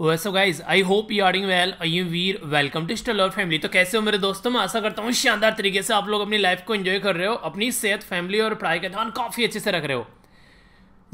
वैसे guys I hope you आरिंग well I we're welcome to stellar family तो कैसे हो मेरे दोस्तों मैं आशा करता हूँ शानदार तरीके से आप लोग अपनी लाइफ को एंजॉय कर रहे हो अपनी सेहत फैमिली और पढ़ाई का ध्यान काफ़ी अच्छे से रख रहे हो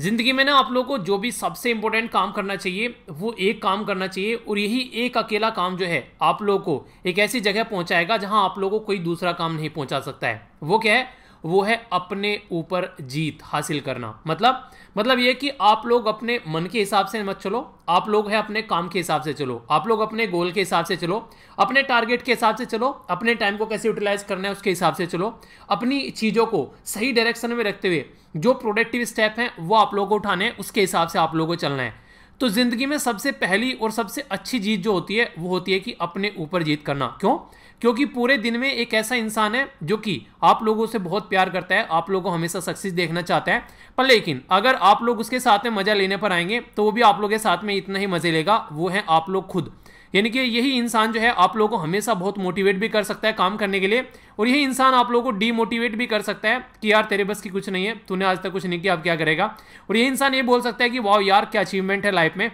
ज़िंदगी में ना आप लोग को जो भी सबसे इंपॉर्टेंट काम करना चाहिए वो एक काम करना चाहिए और यही एक अकेला काम जो है आप लोगों को एक ऐसी जगह पहुँचाएगा जहाँ आप लोग को कोई दूसरा काम नहीं पहुँचा सकता है वो क्या है वो है अपने ऊपर जीत हासिल करना मतलब मतलब ये कि आप लोग अपने मन के हिसाब से मत चलो आप लोग है अपने काम के हिसाब से चलो आप लोग अपने गोल के हिसाब से चलो अपने टारगेट के हिसाब से चलो अपने टाइम को कैसे यूटिलाइज करना है उसके हिसाब से चलो अपनी चीज़ों को सही डायरेक्शन में रखते हुए जो प्रोडक्टिव स्टेप हैं वो आप लोगों को उठाने हैं उसके हिसाब से आप लोगों को चलना है तो ज़िंदगी में सबसे पहली और सबसे अच्छी जीत जो होती है वो होती है कि अपने ऊपर जीत करना क्यों क्योंकि पूरे दिन में एक ऐसा इंसान है जो कि आप लोगों से बहुत प्यार करता है आप लोगों को हमेशा सक्सेस देखना चाहता है पर लेकिन अगर आप लोग उसके साथ में मजा लेने पर आएंगे तो वो भी आप लोगों के साथ में इतना ही मजे लेगा वो है आप लोग खुद यानी कि यही इंसान जो है आप लोगों को हमेशा बहुत मोटिवेट भी कर सकता है काम करने के लिए और यही इंसान आप लोगों को डीमोटिवेट भी कर सकता है कि यार तेरे बस की कुछ नहीं है तूने आज तक कुछ नहीं किया अब क्या करेगा और यही इंसान ये बोल सकता है कि वाह यार क्या अचीवमेंट है लाइफ में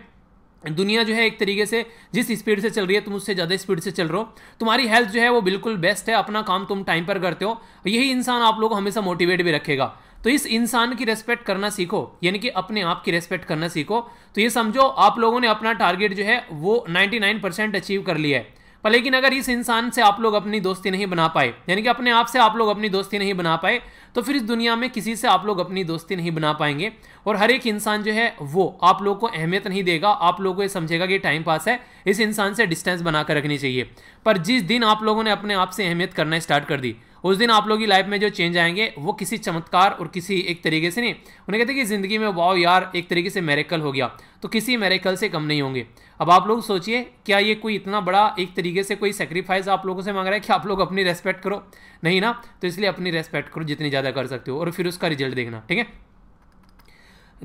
दुनिया जो है एक तरीके से जिस स्पीड से चल रही है तुम उससे ज़्यादा स्पीड से चल रहे हो तुम्हारी हेल्थ जो है वो बिल्कुल बेस्ट है अपना काम तुम टाइम पर करते हो यही इंसान आप लोग हमेशा मोटिवेट भी रखेगा तो इस इंसान की रेस्पेक्ट करना सीखो यानी कि अपने आप की रेस्पेक्ट करना सीखो तो ये समझो आप लोगों ने अपना टारगेट जो है वो 99 परसेंट अचीव कर लिया है पर लेकिन अगर इस इंसान से आप लोग अपनी दोस्ती नहीं बना पाए यानी कि अपने आप से आप लोग अपनी दोस्ती नहीं बना पाए तो फिर इस दुनिया में किसी से आप लोग अपनी दोस्ती नहीं बना पाएंगे और हर एक इंसान जो है वो आप लोग को अहमियत नहीं देगा आप लोग को ये समझेगा कि टाइम पास है इस इंसान से डिस्टेंस बनाकर रखनी चाहिए पर जिस दिन आप लोगों ने अपने आप से अहमियत करना स्टार्ट कर दी उस दिन आप लोग की लाइफ में जो चेंज आएंगे वो किसी चमत्कार और किसी एक तरीके से नहीं उन्हें कहते हैं कि ज़िंदगी में वाओ यार एक तरीके से मेरेकल हो गया तो किसी मेरेकल से कम नहीं होंगे अब आप लोग सोचिए क्या ये कोई इतना बड़ा एक तरीके से कोई सेक्रीफाइस आप लोगों से मांग रहा है कि आप लोग अपनी रेस्पेक्ट करो नहीं ना तो इसलिए अपनी रेस्पेक्ट करो जितनी ज़्यादा कर सकते हो और फिर उसका रिजल्ट देखना ठीक है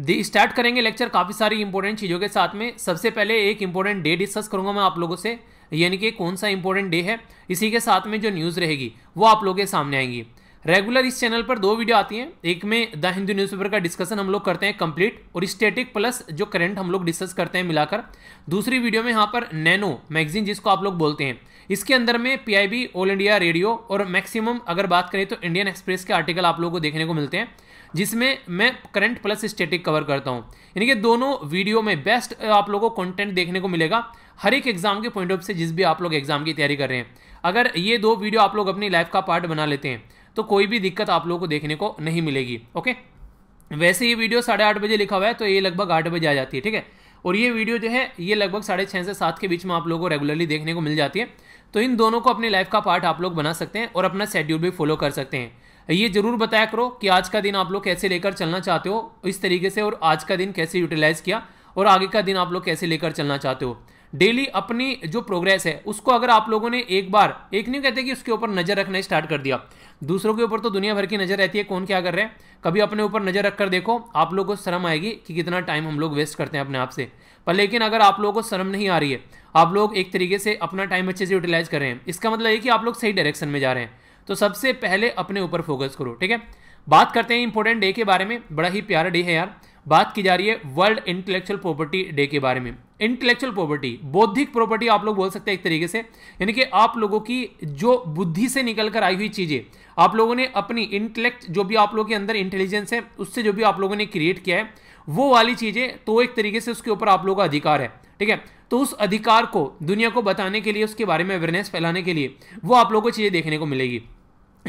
दी स्टार्ट करेंगे लेक्चर काफ़ी सारी इंपॉर्टेंट चीज़ों के साथ में सबसे पहले एक इंपॉर्टेंट डे डिस्कस करूंगा मैं आप लोगों से यानी कि कौन सा इंपॉर्टेंट डे है इसी के साथ में जो न्यूज़ रहेगी वो आप लोगों के सामने आएंगी रेगुलर इस चैनल पर दो वीडियो आती हैं एक में द हिंदू न्यूज़पेपर का डिस्कशन हम लोग करते हैं कंप्लीट और स्टेटिक प्लस जो करंट हम लोग डिस्कस करते हैं मिलाकर दूसरी वीडियो में यहाँ पर नैनो मैगजीन जिसको आप लोग बोलते हैं इसके अंदर में पीआईबी ऑल इंडिया रेडियो और मैक्सिमम अगर बात करें तो इंडियन एक्सप्रेस के आर्टिकल आप लोगों को देखने को मिलते हैं जिसमें मैं करंट प्लस स्टेटिक कवर करता हूँ यानी कि दोनों वीडियो में बेस्ट आप लोगों को कंटेंट देखने को मिलेगा हर एक एग्जाम के पॉइंट ऑफ से जिस भी आप लोग एग्जाम की तैयारी कर रहे हैं अगर ये दो वीडियो आप लोग अपनी लाइफ का पार्ट बना लेते हैं तो कोई भी दिक्कत आप लोगों को देखने को नहीं मिलेगी ओके वैसे ये वीडियो साढ़े आठ बजे लिखा हुआ है तो ये लगभग आठ बजे आ जाती है ठीक है और ये वीडियो जो है ये लगभग साढ़े छः से सात के बीच में आप लोगों को रेगुलरली देखने को मिल जाती है तो इन दोनों को अपनी लाइफ का पार्ट आप लोग बना सकते हैं और अपना शेड्यूल भी फॉलो कर सकते हैं ये जरूर बताया करो कि आज का दिन आप लोग कैसे लेकर चलना चाहते हो इस तरीके से और आज का दिन कैसे यूटिलाइज किया और आगे का दिन आप लोग कैसे लेकर चलना चाहते हो डेली अपनी जो प्रोग्रेस है उसको अगर आप लोगों ने एक बार एक नहीं कहते कि उसके ऊपर नज़र रखना स्टार्ट कर दिया दूसरों के ऊपर तो दुनिया भर की नज़र रहती है कौन क्या कर रहे हैं कभी अपने ऊपर नज़र रख कर देखो आप लोगों को शर्म आएगी कि कितना टाइम हम लोग वेस्ट करते हैं अपने आप से पर लेकिन अगर आप लोगों को शर्म नहीं आ रही है आप लोग एक तरीके से अपना टाइम अच्छे से यूटिलाइज कर रहे हैं इसका मतलब ये कि आप लोग सही डायरेक्शन में जा रहे हैं तो सबसे पहले अपने ऊपर फोकस करो ठीक है बात करते हैं इंपॉर्टेंट डे के बारे में बड़ा ही प्यारा डे है यार बात की जा रही है वर्ल्ड इंटेलेक्चुअल प्रॉपर्टी डे के बारे में इंटेलेक्चुअल प्रॉपर्टी बौद्धिक प्रॉपर्टी आप लोग बोल सकते हैं एक तरीके से यानी कि आप लोगों की जो बुद्धि से निकल कर आई हुई चीज़ें आप लोगों ने अपनी इंटेलेक्ट जो भी आप लोगों के अंदर इंटेलिजेंस है उससे जो भी आप लोगों ने क्रिएट किया है वो वाली चीज़ें तो एक तरीके से उसके ऊपर आप लोगों का अधिकार है ठीक है तो उस अधिकार को दुनिया को बताने के लिए उसके बारे में अवेयरनेस फैलाने के लिए वो आप लोगों को चीज़ें देखने को मिलेगी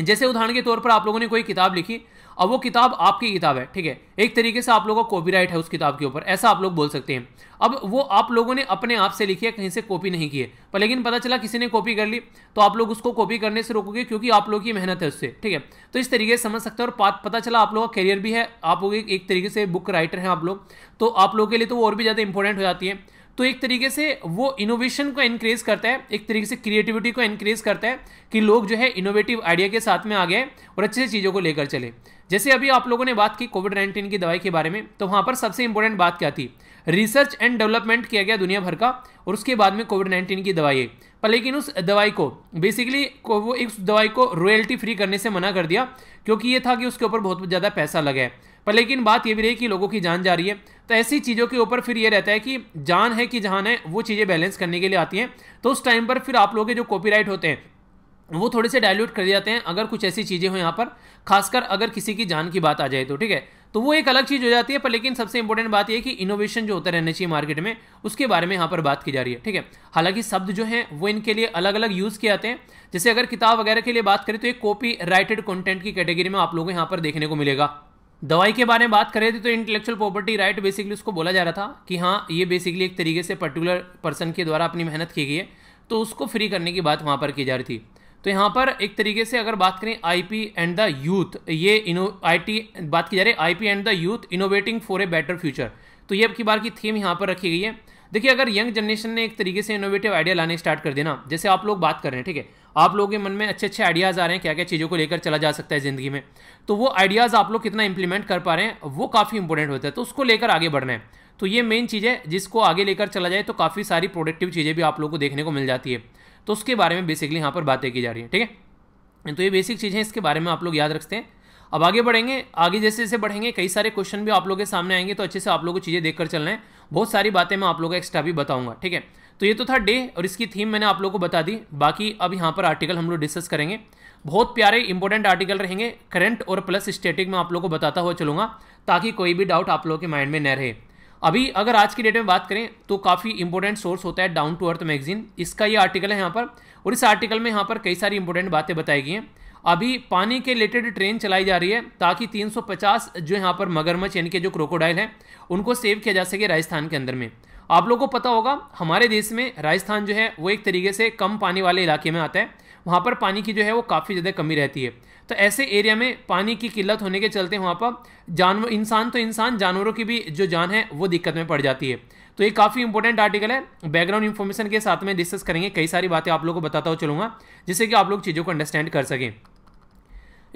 जैसे उदाहरण के तौर पर आप लोगों ने कोई किताब लिखी अब वो किताब आपकी किताब है ठीक है एक तरीके से आप लोगों का कॉपीराइट है उस किताब के ऊपर ऐसा आप लोग बोल सकते हैं अब वो आप लोगों ने अपने आप से लिखी है कहीं से कॉपी नहीं की है पर लेकिन पता चला किसी ने कॉपी कर ली तो आप लोग उसको कॉपी करने से रोकोगे क्योंकि आप लोगों की मेहनत है उससे ठीक है तो इस तरीके से समझ सकते हैं और पता चला आप लोगों का करियर भी है आप लोग एक तरीके से बुक राइटर हैं आप लोग तो आप लोगों के लिए तो वो और भी ज़्यादा इंपॉर्टेंट हो जाती है तो एक तरीके से वो इनोवेशन को इनक्रेज करता है एक तरीके से क्रिएटिविटी को इनक्रेज करता है कि लोग जो है इनोवेटिव आइडिया के साथ में आ गए और अच्छे से चीज़ों को लेकर चले जैसे अभी आप लोगों ने बात की कोविड नाइन्टीन की दवाई के बारे में तो वहाँ पर सबसे इंपॉर्टेंट बात क्या थी रिसर्च एंड डेवलपमेंट किया गया दुनिया भर का और उसके बाद में कोविड नाइन्टीन की दवाई है पर लेकिन उस दवाई को बेसिकली वो इस दवाई को रॉयल्टी फ्री करने से मना कर दिया क्योंकि ये था कि उसके ऊपर बहुत ज़्यादा पैसा लगा है पर लेकिन बात ये भी रही कि लोगों की जान जा रही है तो ऐसी चीज़ों के ऊपर फिर ये रहता है कि जान है कि जहान है वो चीज़ें बैलेंस करने के लिए आती हैं तो उस टाइम पर फिर आप लोग के जो कॉपी होते हैं वो थोड़े से डायल्यूट कर जाते हैं अगर कुछ ऐसी चीज़ें हो यहाँ पर खासकर अगर किसी की जान की बात आ जाए तो ठीक है तो वो एक अलग चीज़ हो जाती है पर लेकिन सबसे इंपॉर्टेंट बात यह कि इनोवेशन जो होता रहना चाहिए मार्केट में उसके बारे में यहाँ पर बात की जा रही है ठीक है हालांकि शब्द जो हैं वो इनके लिए अलग अलग यूज़ किए जाते हैं जैसे अगर किताब वगैरह के लिए बात करें तो एक कॉपी राइटेड कॉन्टेंट की कैटेगरी में आप लोगों को यहाँ पर देखने को मिलेगा दवाई के बारे में बात करें थे तो इंटेलेक्चुअल प्रॉपर्टी राइट बेसिकली उसको बोला जा रहा था कि हाँ ये बेसिकली एक तरीके से पर्टिकुलर पर्सन के द्वारा अपनी मेहनत की गई है तो उसको फ्री करने की बात वहाँ पर की जा रही थी तो यहाँ पर एक तरीके से अगर बात करें आईपी एंड द यूथ ये इनो आईटी बात की जा रही है IP and the youth innovating for a better future तो ये अब की बार की थीम यहाँ पर रखी गई है देखिए अगर यंग जनरेशन ने एक तरीके से इनोवेटिव आइडिया लाने स्टार्ट कर देना जैसे आप लोग बात कर रहे हैं ठीक है आप लोगों के मन में अच्छे अच्छे आइडियाज़ आ रहे हैं क्या क्या चीज़ों को लेकर चला जा सकता है ज़िंदगी में तो वो आइडियाज़ आप लोग कितना इंप्लीमेंट कर पा रहे हैं वो काफ़ी इंपॉर्टेंट होता है तो उसको लेकर आगे बढ़ना है तो ये मेन चीज़ है जिसको आगे लेकर चला जाए तो काफ़ी सारी प्रोडक्टिव चीज़ें भी आप लोग को देखने को मिल जाती है तो उसके बारे में बेसिकली यहाँ पर बातें की जा रही है ठीक है तो ये बेसिक चीज़ें इसके बारे में आप लोग याद रखते हैं अब आगे बढ़ेंगे आगे जैसे जैसे बढ़ेंगे कई सारे क्वेश्चन भी आप लोगों के सामने आएंगे तो अच्छे से आप लोगों को चीज़ें देखकर चलना है बहुत सारी बातें मैं आप लोग को एक्स्ट्रा भी बताऊंगा ठीक है तो ये तो था डे और इसकी थीम मैंने आप लोगों को बता दी बाकी अब यहाँ पर आर्टिकल हम लोग डिस्कस करेंगे बहुत प्यारे इंपॉर्टेंट आर्टिकल रहेंगे करंट और प्लस स्टेटिक में आप लोगों को बताता हुआ चलूंगा ताकि कोई भी डाउट आप लोगों के माइंड में न रहे अभी अगर आज की डेट में बात करें तो काफ़ी इंपॉर्टेंट सोर्स होता है डाउन टू अर्थ मैगजीन इसका ये आर्टिकल है यहाँ पर और इस आर्टिकल में यहाँ पर कई सारी इंपॉर्टेंट बातें बताई गई हैं अभी पानी के रिलेटेड ट्रेन चलाई जा रही है ताकि 350 जो यहाँ पर मगरमच्छ यानी के जो क्रोकोडाइल हैं उनको सेव किया जा सके राजस्थान के अंदर में आप लोगों को पता होगा हमारे देश में राजस्थान जो है वो एक तरीके से कम पानी वाले इलाके में आता है वहाँ पर पानी की जो है वो काफ़ी ज़्यादा कमी रहती है तो ऐसे एरिया में पानी की किल्लत होने के चलते वहाँ पर जानवर इंसान तो इंसान जानवरों की भी जो जान है वो दिक्कत में पड़ जाती है तो ये काफ़ी इंपॉर्टेंट आर्टिकल है बैकग्राउंड इन्फॉर्मेशन के साथ में डिस्कस करेंगे कई सारी बातें आप लोगों को बताता हुआ चलूँगा जिससे कि आप लोग चीज़ों को अंडरस्टैंड कर सकें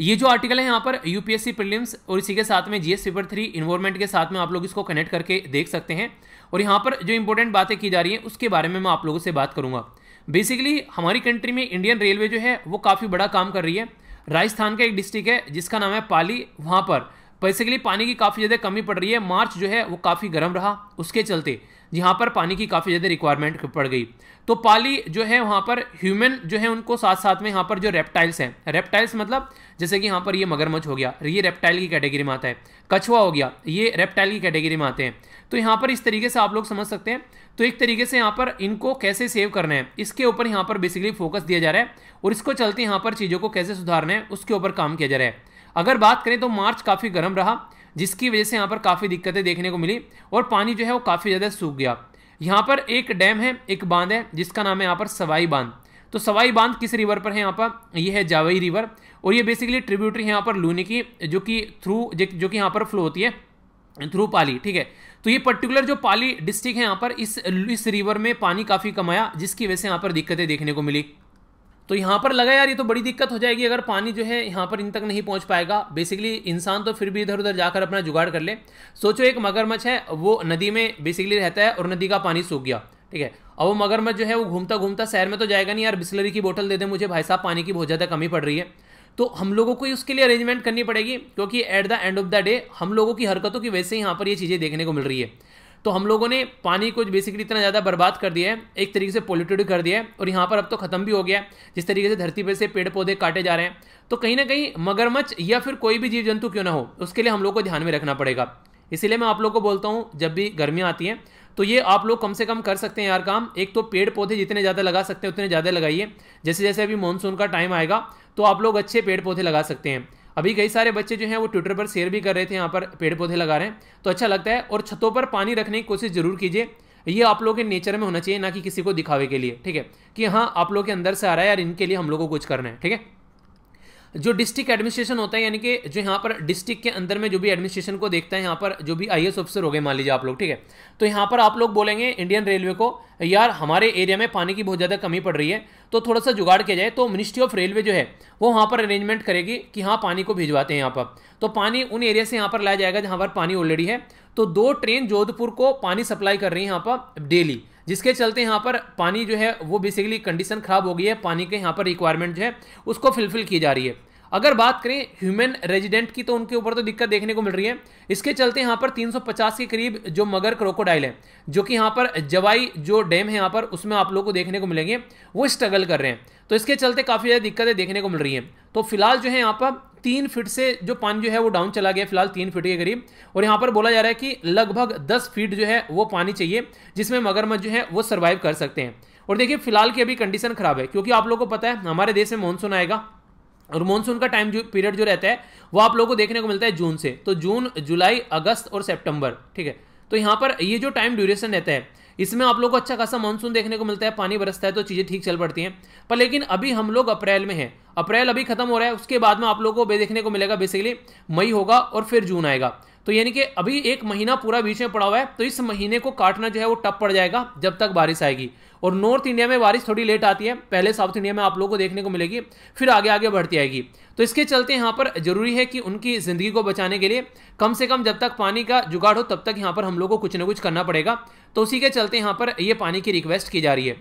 ये जो आर्टिकल है यहाँ पर यूपीएससी प्रीलिम्स और इसी के साथ में जीएस पेपर थ्री इन्वायरमेंट के साथ में आप लोग इसको कनेक्ट करके देख सकते हैं और यहाँ पर जो इंपॉर्टेंट बातें की जा रही हैं उसके बारे में मैं आप लोगों से बात करूँगा बेसिकली हमारी कंट्री में इंडियन रेलवे जो है वो काफ़ी बड़ा काम कर रही है राजस्थान का एक डिस्ट्रिक्ट है जिसका नाम है पाली वहाँ पर बेसिकली पानी की काफ़ी ज़्यादा कमी पड़ रही है मार्च जो है वो काफ़ी गर्म रहा उसके चलते यहाँ पर पानी की काफ़ी ज़्यादा रिक्वायरमेंट पड़ गई तो पाली जो है वहाँ पर ह्यूमन जो है उनको साथ साथ में यहाँ पर जो रेप्टाइल्स हैं रेप्टाइल्स मतलब जैसे कि यहाँ पर ये मगरमच्छ हो गया ये रेप्टाइल की कैटेगरी में आता है कछुआ हो गया ये रेप्टाइल की कैटेगरी में आते हैं तो यहाँ पर इस तरीके से आप लोग समझ सकते हैं तो एक तरीके से यहाँ पर इनको कैसे सेव करना है इसके ऊपर यहाँ पर बेसिकली फोकस दिया जा रहा है और इसको चलते यहाँ पर चीज़ों को कैसे सुधारना है उसके ऊपर काम किया जा रहा है अगर बात करें तो मार्च काफ़ी गर्म रहा जिसकी वजह से यहाँ पर काफ़ी दिक्कतें देखने को मिली और पानी जो है वो काफ़ी ज़्यादा सूख गया यहाँ पर एक डैम है एक बांध है जिसका नाम है यहाँ पर सवाई बांध तो सवाई बांध किस रिवर पर है यहाँ पर ये है जावई रिवर और ये बेसिकली ट्रिब्यूटरी है यहाँ पर लूनी की जो कि थ्रू जो कि यहाँ पर फ्लो होती है थ्रू पाली ठीक है तो ये पर्टिकुलर जो पाली डिस्ट्रिक्ट है यहाँ पर इस इस रिवर में पानी काफ़ी कमाया जिसकी वजह से यहाँ पर दिक्कतें देखने को मिली तो यहाँ पर लगा यार ये तो बड़ी दिक्कत हो जाएगी अगर पानी जो है यहाँ पर इन तक नहीं पहुँच पाएगा बेसिकली इंसान तो फिर भी इधर उधर जाकर अपना जुगाड़ कर ले सोचो एक मगरमच्छ है वो नदी में बेसिकली रहता है और नदी का पानी सूख गया ठीक है अब वो मगरमच्छ जो है वो घूमता घूमता शहर में तो जाएगा नहीं यार बिस्लरी की बोतल दे दे मुझे भाई साहब पानी की बहुत ज़्यादा कमी पड़ रही है तो हम लोगों को उसके लिए अरेंजमेंट करनी पड़ेगी क्योंकि at the end of the day हम लोगों की हरकतों की वजह से यहाँ पर ये चीज़ें देखने को मिल रही है तो हम लोगों ने पानी को बेसिकली इतना ज़्यादा बर्बाद कर दिया है एक तरीके से पोल्यूटेड कर दिया है और यहाँ पर अब तो ख़त्म भी हो गया है जिस तरीके से धरती पर से पेड़ पौधे काटे जा रहे हैं तो कहीं ना कहीं मगरमच्छ या फिर कोई भी जीव जंतु क्यों ना हो उसके लिए हम लोग को ध्यान में रखना पड़ेगा इसीलिए मैं आप लोग को बोलता हूँ जब भी गर्मियाँ आती हैं तो ये आप लोग कम से कम कर सकते हैं यार काम एक तो पेड़ पौधे जितने ज़्यादा लगा सकते हैं उतने ज़्यादा लगाइए जैसे जैसे अभी मानसून का टाइम आएगा तो आप लोग अच्छे पेड़ पौधे लगा सकते हैं अभी कई सारे बच्चे जो हैं वो ट्विटर पर शेयर भी कर रहे थे यहाँ पर पेड़ पौधे लगा रहे हैं तो अच्छा लगता है और छतों पर पानी रखने की कोशिश जरूर कीजिए ये आप लोगों के नेचर में होना चाहिए ना कि किसी को दिखावे के लिए ठीक है कि हाँ आप लोगों के अंदर से आ रहा है यार इनके लिए हम लोग को कुछ करना है ठीक है जो डिस्ट्रिक्ट एडमिनिस्ट्रेशन होता है यानी कि जो यहाँ पर डिस्ट्रिक्ट के अंदर में जो भी एडमिनिस्ट्रेशन को देखता है यहाँ पर जो भी आई ऑफिसर हो गए मान लीजिए आप लोग ठीक है तो यहाँ पर आप लोग बोलेंगे इंडियन रेलवे को यार हमारे एरिया में पानी की बहुत ज़्यादा कमी पड़ रही है तो थोड़ा सा जुगाड़ किया जाए तो मिनिस्ट्री ऑफ रेलवे जो है वो वहाँ पर अरेंजमेंट करेगी कि हाँ पानी को भिजवाते हैं यहाँ पर तो पानी उन एरिया से यहाँ पर लाया जाएगा जहाँ पर पानी ऑलरेडी है तो दो ट्रेन जोधपुर को पानी सप्लाई कर रही है यहाँ पर डेली जिसके चलते यहाँ पर पानी जो है वो बेसिकली कंडीशन ख़राब हो गई है पानी के यहाँ पर रिक्वायरमेंट जो है उसको फिलफिल की जा रही है अगर बात करें ह्यूमन रेजिडेंट की तो उनके ऊपर तो दिक्कत देखने को मिल रही है इसके चलते यहाँ पर 350 के करीब जो मगर क्रोकोडाइल है जो कि यहाँ पर जवाई जो डैम है यहाँ पर उसमें आप लोगों को देखने को मिलेंगे वो स्ट्रगल कर रहे हैं तो इसके चलते काफ़ी ज़्यादा दिक्कतें देखने को मिल रही हैं तो फिलहाल जो है यहाँ पर तीन फीट से जो पानी जो है वो डाउन चला गया फिलहाल तीन फीट के करीब और यहाँ पर बोला जा रहा है कि लगभग दस फीट जो है वो पानी चाहिए जिसमें मगरमच्छ जो है वो सर्वाइव कर सकते हैं और देखिए फिलहाल की अभी कंडीशन खराब है क्योंकि आप लोग को पता है हमारे देश में मानसून आएगा और मानसून का टाइम जो पीरियड जो रहता है वो आप लोगों को देखने को मिलता है जून से तो जून जुलाई अगस्त और सेप्टेम्बर ठीक है तो यहाँ पर ये जो टाइम ड्यूरेशन रहता है इसमें आप लोग को अच्छा खासा मानसून देखने को मिलता है पानी बरसता है तो चीज़ें ठीक चल पड़ती हैं पर लेकिन अभी हम लोग अप्रैल में हैं अप्रैल अभी खत्म हो रहा है उसके बाद में आप लोग को देखने को मिलेगा बेसिकली मई होगा और फिर जून आएगा तो यानी कि अभी एक महीना पूरा बीच में पड़ा हुआ है तो इस महीने को काटना जो है वो टप पड़ जाएगा जब तक बारिश आएगी और नॉर्थ इंडिया में बारिश थोड़ी लेट आती है पहले साउथ इंडिया में आप लोगों को देखने को मिलेगी फिर आगे आगे बढ़ती आएगी तो इसके चलते यहाँ पर जरूरी है कि उनकी ज़िंदगी को बचाने के लिए कम से कम जब तक पानी का जुगाड़ हो तब तक यहाँ पर हम लोग को कुछ ना कुछ करना पड़ेगा तो उसी के चलते यहाँ पर ये पानी की रिक्वेस्ट की जा रही है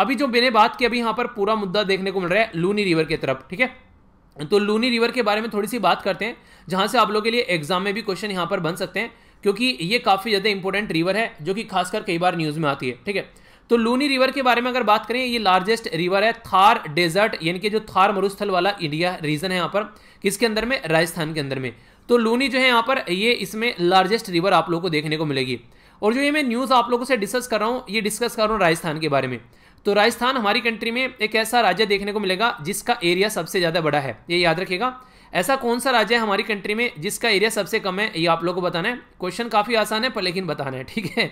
अभी जो मैंने बात की अभी यहाँ पर पूरा मुद्दा देखने को मिल रहा है लूनी रिवर की तरफ ठीक है तो लूनी रिवर के बारे में थोड़ी सी बात करते हैं जहाँ से आप लोग के लिए एग्जाम में भी क्वेश्चन यहाँ पर बन सकते हैं क्योंकि ये काफ़ी ज़्यादा इंपॉर्टेंट रिवर है जो कि खासकर कई बार न्यूज़ में आती है ठीक है तो लूनी रिवर के बारे में अगर बात करें ये लार्जेस्ट रिवर है थार डेजर्ट यानी कि जो थार मरुस्थल वाला इंडिया रीजन है यहाँ पर किसके अंदर में राजस्थान के अंदर में तो लूनी जो है यहाँ पर ये इसमें लार्जेस्ट रिवर आप लोगों को देखने को मिलेगी और जो ये मैं न्यूज़ आप लोगों से डिस्कस कर रहा हूँ ये डिस्कस कर रहा हूँ राजस्थान के बारे में तो राजस्थान हमारी कंट्री में एक ऐसा राज्य देखने को मिलेगा जिसका एरिया सबसे ज़्यादा बड़ा है ये याद रखिएगा ऐसा कौन सा राज्य है हमारी कंट्री में जिसका एरिया सबसे कम है ये आप लोगों को बताना है क्वेश्चन काफ़ी आसान है पर लेकिन बताना है ठीक है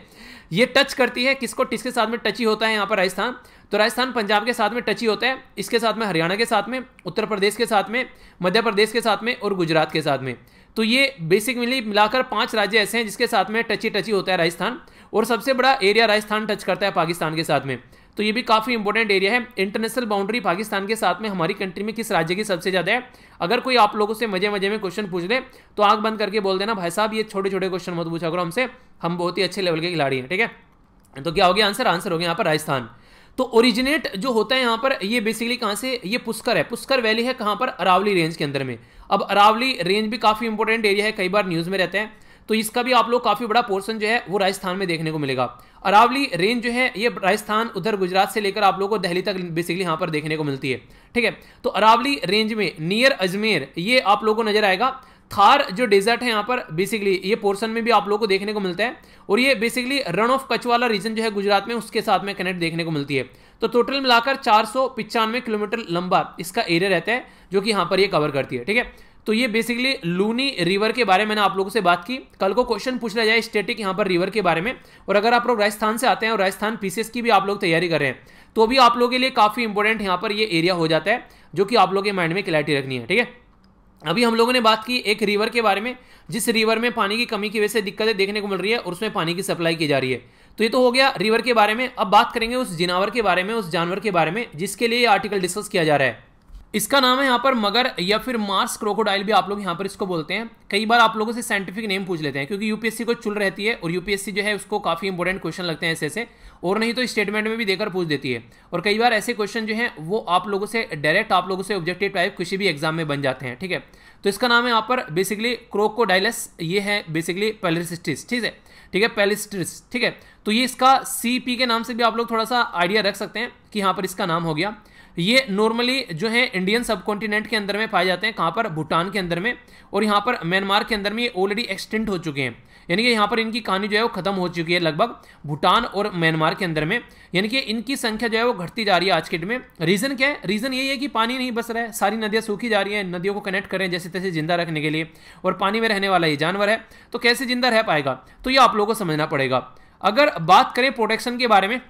ये टच करती है किसको किसके साथ में टच ही होता है यहाँ पर राजस्थान तो राजस्थान पंजाब के साथ में टच ही होता है इसके साथ में हरियाणा के साथ में उत्तर प्रदेश के साथ में मध्य प्रदेश के साथ में और गुजरात के साथ में तो ये बेसिकली मिलाकर पांच राज्य ऐसे हैं जिसके साथ में टची टची होता है राजस्थान और सबसे बड़ा एरिया राजस्थान टच करता है पाकिस्तान के साथ में तो ये भी काफ़ी इंपॉर्टेंट एरिया है इंटरनेशनल बाउंड्री पाकिस्तान के साथ में हमारी कंट्री में किस राज्य की सबसे ज़्यादा है अगर कोई आप लोगों से मजे मजे में क्वेश्चन पूछ ले तो आंख बंद करके बोल देना भाई साहब ये छोटे छोटे क्वेश्चन मत पूछा करो हमसे हम बहुत ही अच्छे लेवल के खिलाड़ी हैं ठीक है तो क्या हो गया आंसर आंसर हो गया यहाँ पर राजस्थान तो ओरिजिनेट जो होता है यहाँ पर ये बेसिकली कहाँ से ये पुष्कर है पुष्कर वैली है कहाँ पर अरावली रेंज के अंदर में अब अरावली रेंज भी काफ़ी इंपॉर्टेंट एरिया है कई बार न्यूज़ में रहते हैं तो इसका भी आप लोग काफ़ी बड़ा पोर्सन जो है वो राजस्थान में देखने को मिलेगा अरावली रेंज जो है ये राजस्थान उधर गुजरात से लेकर आप लोगों को दिल्ली तक बेसिकली यहां पर देखने को मिलती है ठीक है तो अरावली रेंज में नियर अजमेर ये आप लोगों को नजर आएगा थार जो डेजर्ट है यहाँ पर बेसिकली ये पोर्सन में भी आप लोगों को देखने को मिलता है और ये बेसिकली रन ऑफ कच वाला रीजन जो है गुजरात में उसके साथ में कनेक्ट देखने को मिलती है तो टोटल मिलाकर चार किलोमीटर लंबा इसका एरिया रहता है जो कि यहाँ पर ये कवर करती है ठीक है तो ये बेसिकली लूनी रिवर के बारे में मैंने आप लोगों से बात की कल को क्वेश्चन पूछ लिया जाए स्टेटिक यहाँ पर रिवर के बारे में और अगर आप लोग राजस्थान से आते हैं और राजस्थान पीसीएस की भी आप लोग तैयारी कर रहे हैं तो भी आप लोगों के लिए काफ़ी इंपॉर्टेंट यहाँ पर ये एरिया हो जाता है जो कि आप लोगों के माइंड में क्लैरिटी रखनी है ठीक है अभी हम लोगों ने बात की एक रिवर के बारे में जिस रिवर में पानी की कमी की वजह से दिक्कतें देखने को मिल रही है और उसमें पानी की सप्लाई की जा रही है तो ये तो हो गया रिवर के बारे में अब बात करेंगे उस जिनावर के बारे में उस जानवर के बारे में जिसके लिए ये आर्टिकल डिस्कस किया जा रहा है इसका नाम है यहाँ पर मगर या फिर मार्स क्रोकोडाइल भी आप लोग यहाँ पर इसको बोलते हैं कई बार आप लोगों से साइंटिफिक नेम पूछ लेते हैं क्योंकि यूपीएससी को चुल रहती है और यूपीएससी जो है उसको काफ़ी इंपॉर्टेंट क्वेश्चन लगते हैं ऐसे ऐसे और नहीं तो स्टेटमेंट में भी देकर पूछ देती है और कई बार ऐसे क्वेश्चन जो है वो आप लोगों से डायरेक्ट आप लोगों से ऑब्जेक्टिव टाइप किसी भी एग्जाम में बन जाते हैं ठीक है तो इसका नाम है यहाँ पर बेसिकली क्रोकोडाइलस ये है बेसिकली पेलिसिस्टिस ठीक है ठीक है पेलिस्टिस ठीक है तो ये इसका सी के नाम से भी आप लोग थोड़ा सा आइडिया रख सकते हैं कि यहाँ पर इसका नाम हो गया ये नॉर्मली जो है इंडियन सब कॉन्टिनेंट के अंदर में पाए जाते हैं कहाँ पर भूटान के अंदर में और यहाँ पर म्यांमार के अंदर में ये ऑलरेडी एक्सटेंट हो चुके हैं यानी कि यहाँ पर इनकी कहानी जो है वो खत्म हो चुकी है लगभग भूटान और म्यांमार के अंदर में यानी कि इनकी संख्या जो है वो घटती जा रही है आज के डेट में रीज़न क्या है रीज़न यही है कि पानी नहीं बस रहा है सारी नदियाँ सूखी जा रही हैं नदियों को कनेक्ट करें जैसे तैसे जिंदा रखने के लिए और पानी में रहने वाला ये जानवर है तो कैसे जिंदा रह पाएगा तो ये आप लोगों को समझना पड़ेगा अगर बात करें प्रोटेक्शन के बारे में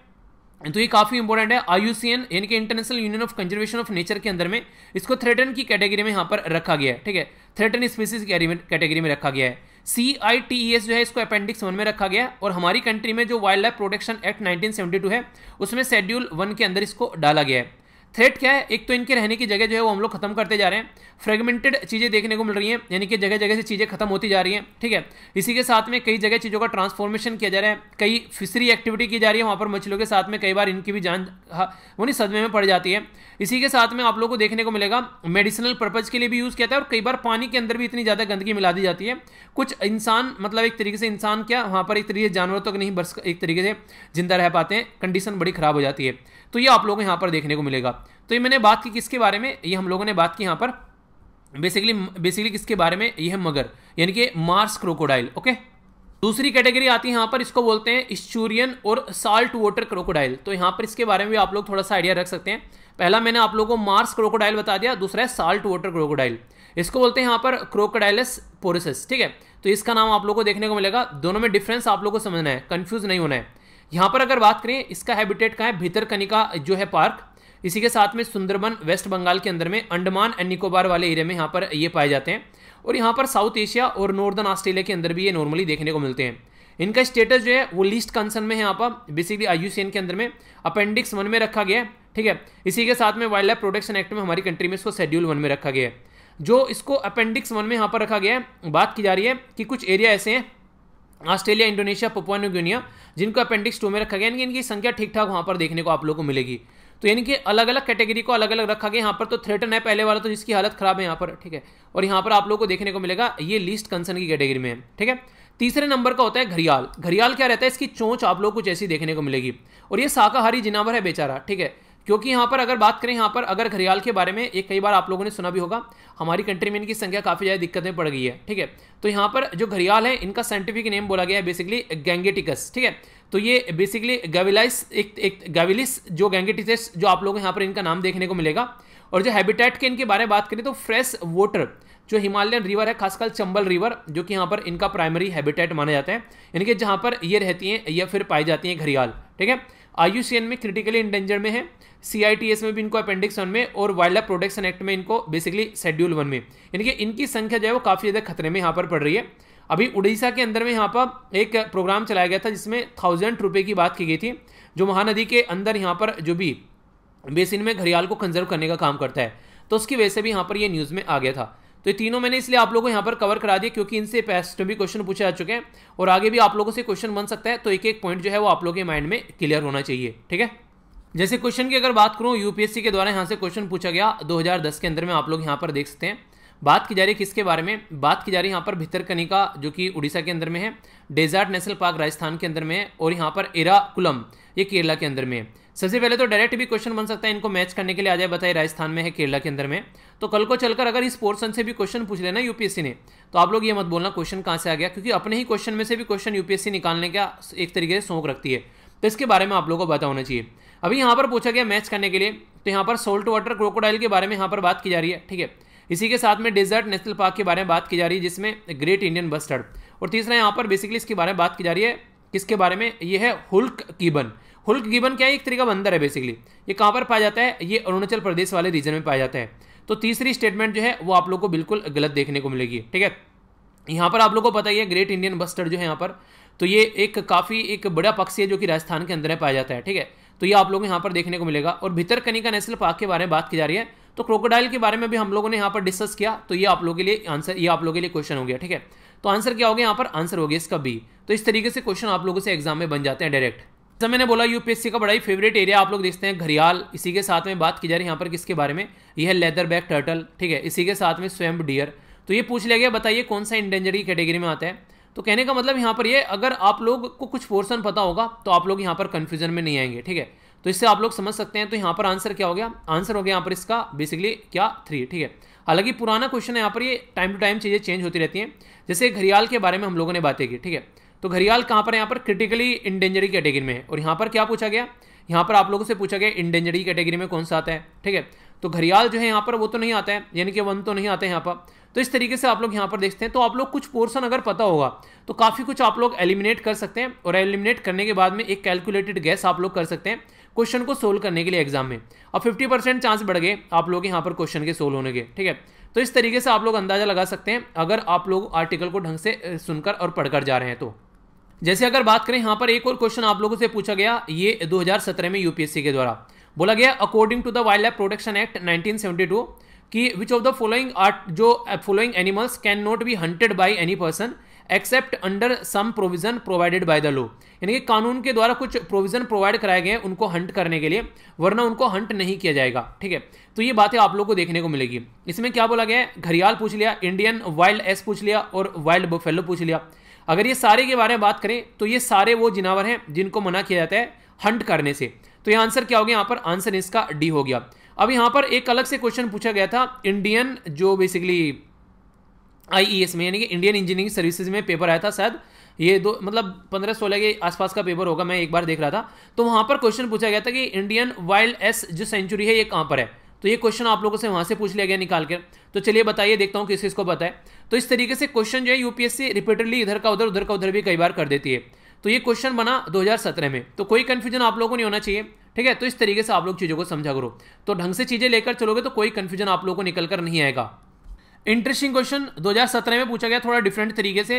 तो ये काफ़ी इंपॉर्टेंट है आई यानी कि international union of conservation of nature के अंदर में इसको थ्रेटन की कैटेगरी में यहाँ पर रखा गया है ठीक है थ्रेटन स्पीसीज कैटेगरी में रखा गया है सी आई टी ई एस जो है इसको अपेंडिक्स वन में रखा गया है और हमारी कंट्री में जो वाइल्ड लाइफ प्रोटेक्शन एक्ट 1972 है उसमें शेड्यूल वन के अंदर इसको डाला गया है थ्रेट क्या है एक तो इनके रहने की जगह जो है वो हम लोग खत्म करते जा रहे हैं फ्रेगमेंटेड चीज़ें देखने को मिल रही हैं यानी कि जगह जगह से चीज़ें खत्म होती जा रही हैं ठीक है इसी के साथ में कई जगह चीज़ों का ट्रांसफॉर्मेशन किया जा रहा है कई फिशरी एक्टिविटी की जा रही है वहाँ पर मछलियों के साथ में कई बार इनकी भी जान हाँ, वो नहीं सदमे में पड़ जाती है इसी के साथ में आप लोग को देखने को मिलेगा मेडिसिनल पर्पज़ के लिए भी यूज़ किया जाता है और कई बार पानी के अंदर भी इतनी ज़्यादा गंदगी मिला दी जाती है कुछ इंसान मतलब एक तरीके से इंसान क्या वहाँ पर एक तरीके से जानवर तक नहीं बस एक तरीके से जिंदा रह पाते हैं कंडीशन बड़ी ख़राब हो जाती है तो ये आप लोगों को यहाँ पर देखने को मिलेगा तो ये मैंने बात की किसके बारे में ये हम लोगों ने बात की यहाँ पर बेसिकली बेसिकली किसके बारे में ये है मगर यानी कि मार्स क्रोकोडाइल ओके दूसरी कैटेगरी आती है यहाँ पर इसको बोलते हैं स्चूरियन और साल्ट वाटर क्रोकोडाइल तो यहाँ पर इसके बारे में भी आप लोग थोड़ा सा आइडिया रख सकते हैं पहला मैंने आप लोगों को मार्स क्रोकोडाइल बता दिया दूसरा है साल्ट वाटर क्रोकोडाइल इसको बोलते हैं यहाँ पर क्रोकोडाइलस पोरिसस ठीक है तो इसका नाम आप लोग को देखने को मिलेगा दोनों में डिफरेंस आप लोग को समझना है कन्फ्यूज नहीं होना है यहाँ पर अगर बात करें इसका हैबिटेट कहाँ है भितरकनिका जो है पार्क इसी के साथ में सुंदरबन वेस्ट बंगाल के अंदर में अंडमान एंड निकोबार वाले एरिया में यहाँ पर ये पाए जाते हैं और यहाँ पर साउथ एशिया और नॉर्दर्न ऑस्ट्रेलिया के अंदर भी ये नॉर्मली देखने को मिलते हैं इनका स्टेटस जो है वो लीस्ट कंसर्न में है यहाँ पर बेसिकली आयुसीएन के अंदर में अपेंडिक्स वन में रखा गया है ठीक है इसी के साथ में वाइल्ड लाइफ प्रोटेक्शन एक्ट में हमारी कंट्री में इसको शेड्यूल वन में रखा गया है जो इसको अपेंडिक्स वन में यहाँ पर रखा गया है बात की जा रही है कि कुछ एरिया ऐसे हैं ऑस्ट्रेलिया इंडोनेशिया गुनिया जिनको अपेंडिक्स टू में रखा गया यानी कि इनकी संख्या ठीक ठाक वहाँ पर देखने को आप लोगों को मिलेगी तो यानी कि अलग अलग कैटेगरी को अलग अलग रखा गया यहाँ पर तो थ्रेटन है पहले वाला तो जिसकी हालत खराब है यहाँ पर ठीक है और यहाँ पर आप लोगों को देखने को मिलेगा ये लिस्ट कंसर्न की कैटेगरी में है ठीक है तीसरे नंबर का होता है घरियाल घरियाल क्या रहता है इसकी चोंच आप लोग कुछ ऐसी देखने को मिलेगी और ये शाकाहारी जिनावर है बेचारा ठीक है क्योंकि यहाँ पर अगर बात करें यहाँ पर अगर घरियाल के बारे में एक कई बार आप लोगों ने सुना भी होगा हमारी कंट्री में इनकी संख्या काफ़ी ज़्यादा दिक्कतें पड़ गई है ठीक है तो यहाँ पर जो घरियाल है इनका साइंटिफिक नेम बोला गया है बेसिकली गैंगेटिकस ठीक है तो ये बेसिकली गैविलाइस एक एक गैविलिस जो गैंगेटिकस जो आप लोग यहाँ पर इनका नाम देखने को मिलेगा और जो हैबिटेट के इनके बारे में बात करें तो फ्रेश वाटर जो हिमालयन रिवर है खासकर चंबल रिवर जो कि यहाँ पर इनका प्राइमरी हैबिटेट माना जाता है इनके जहाँ पर ये रहती हैं या फिर पाई जाती हैं घरियाल ठीक है आयुषियन में क्रिटिकली इंडेंजर में है सीआईटीएस में भी इनको अपेंडिक्स वन में और वाइल्ड लाइफ प्रोटेक्शन एक्ट में इनको बेसिकली शेड्यूल वन में यानी कि इनकी संख्या जो है वो काफ़ी ज़्यादा खतरे में यहाँ पर पड़ रही है अभी उड़ीसा के अंदर में यहाँ पर एक प्रोग्राम चलाया गया था जिसमें थाउजेंड रुपये की बात की गई थी जो महानदी के अंदर यहाँ पर जो भी बेसिन में घड़ियाल को कंजर्व करने का काम करता है तो उसकी वजह से भी यहाँ पर ये न्यूज़ में आ गया था तो ये तीनों मैंने इसलिए आप लोगों को यहाँ पर कवर करा दिया क्योंकि इनसे पेस्ट भी क्वेश्चन पूछे जा चुके हैं और आगे भी आप लोगों से क्वेश्चन बन सकता है तो एक एक पॉइंट जो है वो आप लोगों के माइंड में क्लियर होना चाहिए ठीक है जैसे क्वेश्चन की अगर बात करूँ यूपीएससी के द्वारा यहाँ से क्वेश्चन पूछा गया 2010 के अंदर में आप लोग यहाँ पर देख सकते हैं बात की जा रही है किसके बारे में बात की जा रही है यहाँ पर भितरकनिका जो कि उड़ीसा के अंदर में है डेजर्ट नेशनल पार्क राजस्थान के अंदर में है और यहाँ पर एराकुलम ये केरला के अंदर में है सबसे पहले तो डायरेक्ट भी क्वेश्चन बन सकता है इनको मैच करने के लिए आ जाए बताए राजस्थान में है केरला के अंदर में तो कल को चलकर अगर इस पोर्सन से भी क्वेश्चन पूछ लेना यूपीएससी ने तो आप लोग ये मत बोलना क्वेश्चन कहाँ से आ गया क्योंकि अपने ही क्वेश्चन में से भी क्वेश्चन यूपीएससी निकालने का एक तरीके से शौक रखती है तो इसके बारे में आप लोगों को बता होना चाहिए अभी यहाँ पर पूछा गया मैच करने के लिए तो यहाँ पर सोल्ट वाटर क्रोकोडाइल के बारे में यहाँ पर बात की जा रही है ठीक है इसी के साथ में डेजर्ट नेशनल पार्क के बारे में बात की जा रही है जिसमें ग्रेट इंडियन बस्टर्ड और तीसरा यहाँ पर बेसिकली इसके बारे में बात की जा रही है किसके बारे में ये है हुल्क कीबन हुल्क गिबन क्या है एक तरीका बंदर है बेसिकली ये कहाँ पर पाया जाता है ये अरुणाचल प्रदेश वाले रीजन में पाया जाता है तो तीसरी स्टेटमेंट जो है वो आप लोग को बिल्कुल गलत देखने को मिलेगी ठीक है यहाँ पर आप लोग को पता ही है ग्रेट इंडियन बस्टर्ड जो है यहाँ पर तो ये एक काफ़ी एक बड़ा पक्षी है जो कि राजस्थान के अंदर में पाया जाता है ठीक है तो ये आप लोगों को यहाँ पर देखने को मिलेगा और भितरकनिका नेशनल पार्क के बारे में बात की जा रही है तो क्रोकोडाइल के बारे में भी हम लोगों ने यहाँ पर डिस्कस किया तो ये आप लोगों के लिए आंसर ये आप लोगों के लिए क्वेश्चन हो गया ठीक है तो आंसर क्या हो गया यहाँ पर आंसर हो गया इसका बी तो इस तरीके से क्वेश्चन आप लोगों से एग्जाम में बन जाते हैं डायरेक्ट जब मैंने बोला यूपीएससी का बड़ा ही फेवरेट एरिया आप लोग देखते हैं घरियाल इसी के साथ में बात की जा रही है यहाँ पर किसके बारे में यह है लेदर बैक टर्टल ठीक है इसी के साथ में स्वयं डियर तो ये पूछ लिया गया बताइए कौन सा इंडेंजर की कैटेगरी में आता है तो कहने का मतलब यहाँ पर ये अगर आप लोग को कुछ पोर्सन पता होगा तो आप लोग यहाँ पर कन्फ्यूजन में नहीं आएंगे ठीक है तो इससे आप लोग समझ सकते हैं तो यहाँ पर आंसर क्या हो गया आंसर हो गया यहाँ पर इसका बेसिकली क्या थ्री ठीक है हालांकि पुराना क्वेश्चन है यहाँ पर ये टाइम टू टाइम चीज़ें चेंज होती रहती हैं जैसे घरियाल के बारे में हम लोगों ने बातें की ठीक है तो घरियाल कहाँ पर यहाँ पर क्रिटिकली इंडेंजरी कैटेगरी में है और यहाँ पर क्या पूछा गया यहाँ पर आप लोगों से पूछा गया इंडेंजरी कैटेगरी में कौन सा आता है ठीक है तो घरियाल जो है यहाँ पर वो तो नहीं आता है यानी कि वन तो नहीं आता है यहाँ पर तो इस तरीके से आप लोग यहाँ पर देखते हैं तो आप लोग कुछ पोर्सन अगर पता होगा तो काफ़ी कुछ आप लोग एलिमिनेट कर सकते हैं और एलिमिनेट करने के बाद में एक कैलकुलेटेड गैस आप लोग कर सकते हैं क्वेश्चन को सोल्व करने के लिए एग्जाम में अब फिफ्टी परसेंट चांस बढ़ गए आप लोग यहाँ पर क्वेश्चन के सोल्व होने के ठीक है तो इस तरीके से आप लोग अंदाज़ा लगा सकते हैं अगर आप लोग आर्टिकल को ढंग से सुनकर और पढ़कर जा रहे हैं तो जैसे अगर बात करें यहाँ पर एक और क्वेश्चन आप लोगों से पूछा गया ये 2017 में यूपीएससी के द्वारा बोला गया according to the wild life protection act nineteen कि which of the following are जो following animals can not be hunted by any person except under some provision provided by the law यानी कि कानून के द्वारा कुछ प्रोविजन प्रोवाइड कराए गए हैं उनको हंट करने के लिए वरना उनको हंट नहीं किया जाएगा ठीक है तो ये बातें आप लोग को देखने को मिलेगी इसमें क्या बोला गया है घरियाल पूछ लिया इंडियन वाइल्ड एस पूछ लिया और वाइल्ड बफेलो पूछ लिया अगर ये सारे के बारे में बात करें तो ये सारे वो जिनावर हैं जिनको मना किया जाता है हंट करने से तो ये आंसर क्या हो गया यहाँ पर आंसर इसका डी हो गया अब यहां पर एक अलग से क्वेश्चन पूछा गया था इंडियन जो बेसिकली आई e में यानी कि इंडियन इंजीनियरिंग सर्विसेज में पेपर आया था शायद ये दो मतलब पंद्रह सोलह के आसपास का पेपर होगा मैं एक बार देख रहा था तो वहां पर क्वेश्चन पूछा गया था कि इंडियन वाइल्ड एस जो सेंचुरी है ये कहां पर है तो ये क्वेश्चन आप लोगों से वहां से पूछ लिया गया निकाल कर तो चलिए बताइए देखता हूँ किस को पता है तो इस तरीके से क्वेश्चन जो है यूपीएससी रिपीटेडली इधर का उधर उधर का उधर भी कई बार कर देती है तो ये क्वेश्चन बना दो में तो कोई कन्फ्यूजन आप लोगों को नहीं होना चाहिए ठीक है तो इस तरीके से आप लोग चीज़ों को समझा करो तो ढंग से चीज़ें लेकर चलोगे तो कोई कन्फ्यूजन आप लोगों को निकल कर नहीं आएगा इंटरेस्टिंग क्वेश्चन 2017 में पूछा गया थोड़ा डिफरेंट तरीके से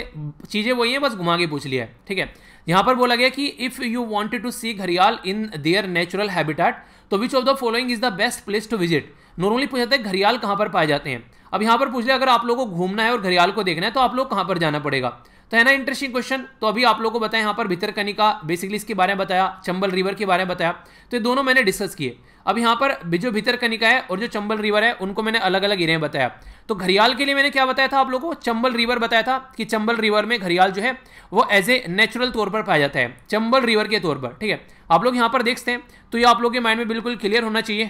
चीज़ें वही हैं बस घुमा के पूछ लिया है ठीक है यहाँ पर बोला गया कि if you wanted to see gharial in their natural habitat तो which of the following is the best place to visit normally जाता हैं घरियाल कहाँ पर पाए जाते हैं अब यहाँ पर पूछ लिया अगर आप लोग को घूमना है और घरियाल को देखना है तो आप लोग कहाँ पर जाना पड़ेगा तो है ना इंटरेस्टिंग क्वेश्चन तो अभी आप लोगों को बताया यहाँ पर भितरकनिका बेसिकली इसके बारे में बताया चंबल रिवर के बारे में बताया तो ये दोनों मैंने डिस्कस किए अब यहाँ पर जो भितरकनिका है और जो चंबल रिवर है उनको मैंने अलग अलग इन्हें बताया तो घरियाल के लिए मैंने क्या बताया था आप लोगों को चंबल रिवर बताया था कि चंबल रिवर में घरियाल जो है वो एज ए नेचुरल तौर पर पाया जाता है चंबल रिवर के तौर पर ठीक है आप लोग यहाँ पर देखते हैं तो ये आप लोग के माइंड में बिल्कुल क्लियर होना चाहिए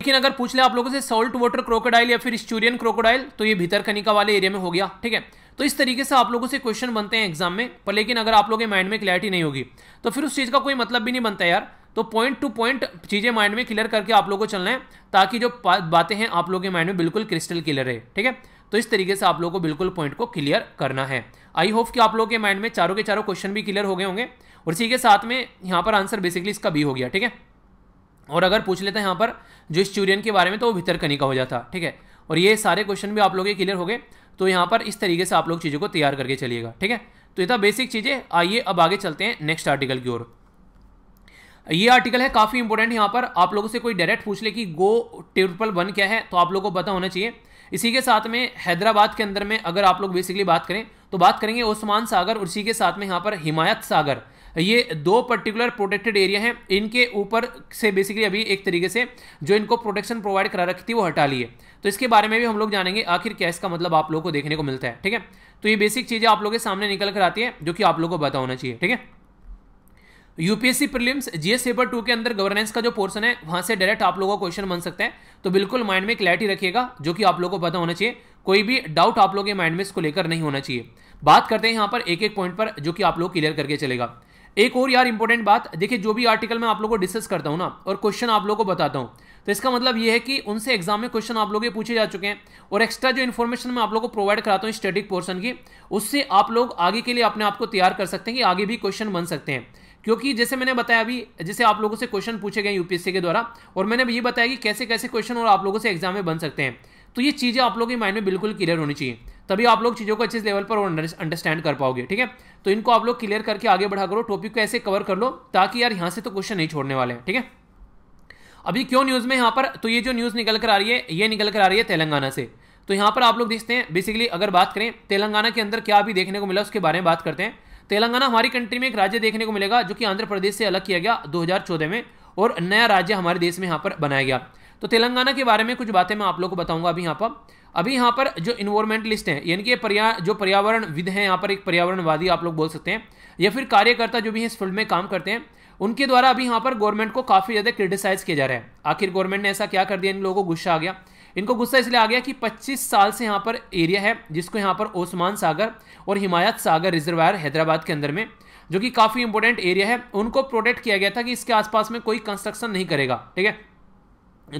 लेकिन अगर पूछ ले आप लोगों से सॉल्ट वाटर क्रोकोडाइल या फिर स्टूरियन क्रोकोडाइल तो ये भीतर कनिका वाले एरिया में हो गया ठीक है तो इस तरीके से आप लोगों से क्वेश्चन बनते हैं एग्जाम में पर लेकिन अगर आप लोगों के माइंड में क्लैरिटी नहीं होगी तो फिर उस चीज़ का कोई मतलब भी नहीं बनता यार तो पॉइंट टू पॉइंट चीज़ें माइंड में क्लियर करके आप लोगों को चलना है ताकि जो बातें हैं आप लोगों के माइंड में बिल्कुल क्रिस्टल क्लियर रहे ठीक है तो इस तरीके से आप लोगों को बिल्कुल पॉइंट को क्लियर करना है आई होप कि आप लोगों के माइंड में चारों के चारों क्वेश्चन भी क्लियर हो गए होंगे और इसी के साथ में यहाँ पर आंसर बेसिकली इसका बी हो गया ठीक है और अगर पूछ लेते हैं यहाँ पर जो चूरियन के बारे में तो वो भीतर कनिका का हो जाता ठीक है और ये सारे क्वेश्चन भी आप लोगों के क्लियर हो गए तो यहाँ पर इस तरीके से आप लोग चीज़ों को तैयार करके चलिएगा ठीक है तो इतना बेसिक चीज़ें आइए अब आगे चलते हैं नेक्स्ट आर्टिकल की ओर ये आर्टिकल है काफ़ी इंपॉर्टेंट यहाँ पर आप लोगों से कोई डायरेक्ट पूछ ले कि गो ट्रिपल वन क्या है तो आप लोगों को पता होना चाहिए इसी के साथ में हैदराबाद के अंदर में अगर आप लोग बेसिकली बात करें तो बात करेंगे ओस्मान सागर और इसी के साथ में यहाँ पर हिमायत सागर ये दो पर्टिकुलर प्रोटेक्टेड एरिया हैं इनके ऊपर से बेसिकली अभी एक तरीके से जो इनको प्रोटेक्शन प्रोवाइड करा रखी थी वो हटा ली है तो इसके बारे में भी हम लोग जानेंगे आखिर क्या इसका मतलब आप लोग को देखने को मिलता है ठीक है तो ये बेसिक चीज़ें आप लोग के सामने निकल कर आती है जो कि आप लोग को पता होना चाहिए ठीक है UPSC prelims GS paper two के अंदर गवर्नेंस का जो पोर्सन है वहां से डायरेक्ट आप लोगों का क्वेश्चन बन सकते हैं तो बिल्कुल माइंड में क्लैरिटी रखिएगा जो कि आप लोगों को पता होना चाहिए कोई भी डाउट आप लोगों के माइंड में इसको लेकर नहीं होना चाहिए बात करते हैं यहाँ पर एक एक पॉइंट पर जो कि आप लोग क्लियर करके चलेगा एक और यार इंपॉर्टेंट बात देखिए जो भी आर्टिकल मैं आप लोगों को डिस्कस करता हूँ ना और क्वेश्चन आप लोगों को बताता हूँ तो इसका मतलब ये है कि उनसे एग्जाम में क्वेश्चन आप लोग ये पूछे जा चुके हैं और एक्स्ट्रा जो इन्फॉर्मेशन मैं आप लोग को प्रोवाइड कराता हूँ स्टडी पोर्सन की उससे आप लोग आगे के लिए अपने आप को तैयार कर सकते हैं कि आगे भी क्वेश्चन बन सकते हैं क्योंकि जैसे मैंने बताया अभी जैसे आप लोगों से क्वेश्चन पूछे गए यूपीएससी के द्वारा और मैंने ये बताया कि कैसे कैसे क्वेश्चन और आप लोगों से एग्जाम में बन सकते हैं तो ये चीज़ें आप लोगों के माइंड में बिल्कुल क्लियर होनी चाहिए तभी आप लोग चीज़ों को अच्छे लेवल पर अंडरस्टैंड कर पाओगे ठीक है तो इनको आप लोग क्लियर करके आगे बढ़ा करो टॉपिक को ऐसे कवर कर लो ताकि यार यहाँ से तो क्वेश्चन नहीं छोड़ने वाले हैं ठीक है अभी क्यों न्यूज़ में यहाँ पर तो ये जो न्यूज़ निकल कर आ रही है ये निकल कर आ रही है तेलंगाना से तो यहाँ पर आप लोग देखते हैं बेसिकली अगर बात करें तेलंगाना के अंदर क्या अभी देखने को मिला उसके बारे में बात करते हैं तेलंगाना हमारी कंट्री में एक राज्य देखने को मिलेगा जो कि आंध्र प्रदेश से अलग किया गया दो में और नया राज्य हमारे देश में यहाँ पर बनाया गया तो तेलंगाना के बारे में कुछ बातें मैं आप लोग को बताऊंगा अभी यहाँ पर अभी यहाँ पर जो इन्वायरमेंटलिस्ट हैं यानी कि पर्या जो पर्यावरण विद हैं यहाँ पर एक पर्यावरणवादी आप लोग बोल सकते हैं या फिर कार्यकर्ता जो भी इस फील्ड में काम करते हैं उनके द्वारा अभी यहाँ पर गवर्नमेंट को काफ़ी ज़्यादा क्रिटिसाइज़ किया जा रहा है आखिर गवर्नमेंट ने ऐसा क्या कर दिया इन लोगों को गुस्सा आ गया इनको गुस्सा इसलिए आ गया कि 25 साल से यहाँ पर एरिया है जिसको यहाँ पर ओस्मान सागर और हिमायत सागर रिजर्वायर हैदराबाद के अंदर में जो कि काफ़ी इंपॉर्टेंट एरिया है उनको प्रोटेक्ट किया गया था कि इसके आसपास में कोई कंस्ट्रक्शन नहीं करेगा ठीक है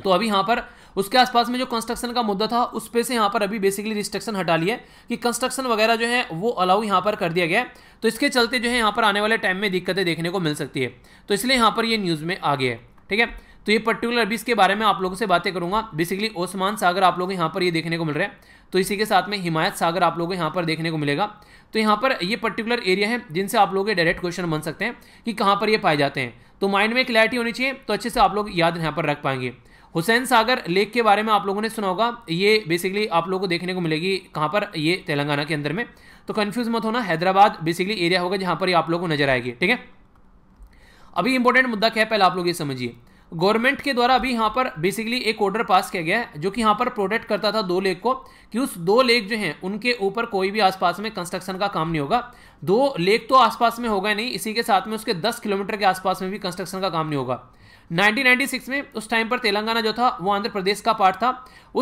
तो अभी यहाँ पर उसके आसपास में जो कंस्ट्रक्शन का मुद्दा था उस पे से यहाँ पर अभी बेसिकली रिस्ट्रिक्शन हटा लिया कि कंस्ट्रक्शन वगैरह जो है वो अलाउ यहाँ पर कर दिया गया तो इसके चलते जो है यहाँ पर आने वाले टाइम में दिक्कतें देखने को मिल सकती है तो इसलिए यहाँ पर ये न्यूज़ में आ गया है ठीक है तो ये पर्टिकुलर अभी इसके बारे में आप लोगों से बातें करूंगा बेसिकली ओसमान सागर आप लोगों को यहाँ पर ये देखने को मिल रहा है तो इसी के साथ में हिमायत सागर आप लोगों को यहाँ पर देखने को मिलेगा तो यहाँ पर ये पर्टिकुलर एरिया है जिनसे आप लोग डायरेक्ट क्वेश्चन बन सकते हैं कि कहाँ पर ये पाए जाते हैं तो माइंड में क्लैरिटी होनी चाहिए तो अच्छे से आप लोग याद यहाँ पर रख पाएंगे हुसैन सागर लेक के बारे में आप लोगों ने सुना होगा ये बेसिकली आप लोगों को देखने को मिलेगी कहाँ पर ये तेलंगाना के अंदर में तो कन्फ्यूज मत होना हैदराबाद बेसिकली एरिया होगा जहाँ पर ये आप लोगों को नजर आएगी ठीक है अभी इंपॉर्टेंट मुद्दा क्या है पहले आप लोग ये समझिए गवर्नमेंट के द्वारा अभी यहाँ पर बेसिकली एक ऑर्डर पास किया गया है जो कि यहाँ पर प्रोटेक्ट करता था दो लेक को कि उस दो लेक जो हैं उनके ऊपर कोई भी आसपास में कंस्ट्रक्शन का काम नहीं होगा दो लेक तो आसपास में होगा नहीं इसी के साथ में उसके दस किलोमीटर के आसपास में भी कंस्ट्रक्शन का काम नहीं होगा 1996 में उस टाइम पर तेलंगाना जो था वो आंध्र प्रदेश का पार्ट था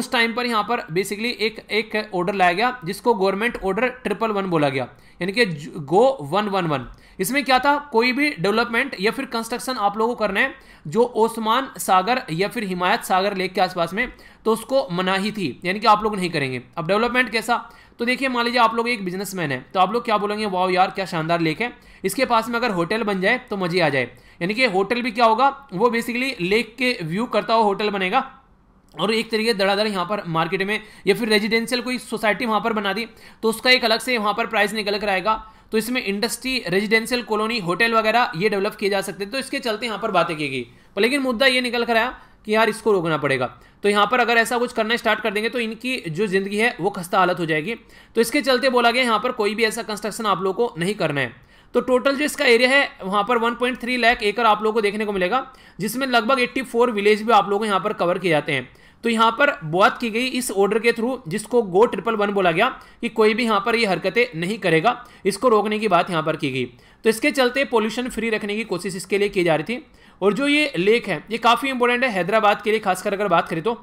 उस टाइम पर यहाँ पर बेसिकली एक एक ऑर्डर लाया गया जिसको गवर्नमेंट ऑर्डर ट्रिपल वन बोला गया यानी कि गो वन वन वन इसमें क्या था कोई भी डेवलपमेंट या फिर कंस्ट्रक्शन आप लोगों को करना है जो ओस्मान सागर या फिर हिमायत सागर लेक के आसपास में तो उसको मनाही थी यानी कि आप लोग नहीं करेंगे अब डेवलपमेंट कैसा तो देखिए मान लीजिए आप लोग एक बिजनेसमैन है तो आप लोग क्या बोलेंगे वाह यार क्या शानदार लेक है इसके पास में अगर होटल बन जाए तो मजे आ जाए यानी कि होटल भी क्या होगा वो बेसिकली लेक के व्यू करता हुआ होटल बनेगा और एक तरीके धड़ाधड़ यहाँ पर मार्केट में या फिर रेजिडेंशियल कोई सोसाइटी वहाँ पर बना दी तो उसका एक अलग से वहाँ पर प्राइस निकल कर आएगा तो इसमें इंडस्ट्री रेजिडेंशियल कॉलोनी होटल वगैरह ये डेवलप किए जा सकते हैं तो इसके चलते यहाँ पर बातें की गई पर लेकिन मुद्दा ये निकल कर आया कि यार इसको रोकना पड़ेगा तो यहाँ पर अगर ऐसा कुछ करना स्टार्ट कर देंगे तो इनकी जो ज़िंदगी है वो खस्ता हालत हो जाएगी तो इसके चलते बोला गया यहाँ पर कोई भी ऐसा कंस्ट्रक्शन आप लोगों को नहीं करना है तो टोटल जो इसका एरिया है वहाँ पर 1.3 लाख एकड़ आप लोगों को देखने को मिलेगा जिसमें लगभग 84 विलेज भी आप लोगों को यहाँ पर कवर किए जाते हैं तो यहाँ पर बात की गई इस ऑर्डर के थ्रू जिसको गो ट्रिपल वन बोला गया कि कोई भी यहाँ पर ये यह हरकतें नहीं करेगा इसको रोकने की बात यहाँ पर की गई तो इसके चलते पोल्यूशन फ्री रखने की कोशिश इसके लिए की जा रही थी और जो ये लेक है ये काफ़ी इंपॉर्टेंट है हैदराबाद के लिए खासकर अगर बात करें तो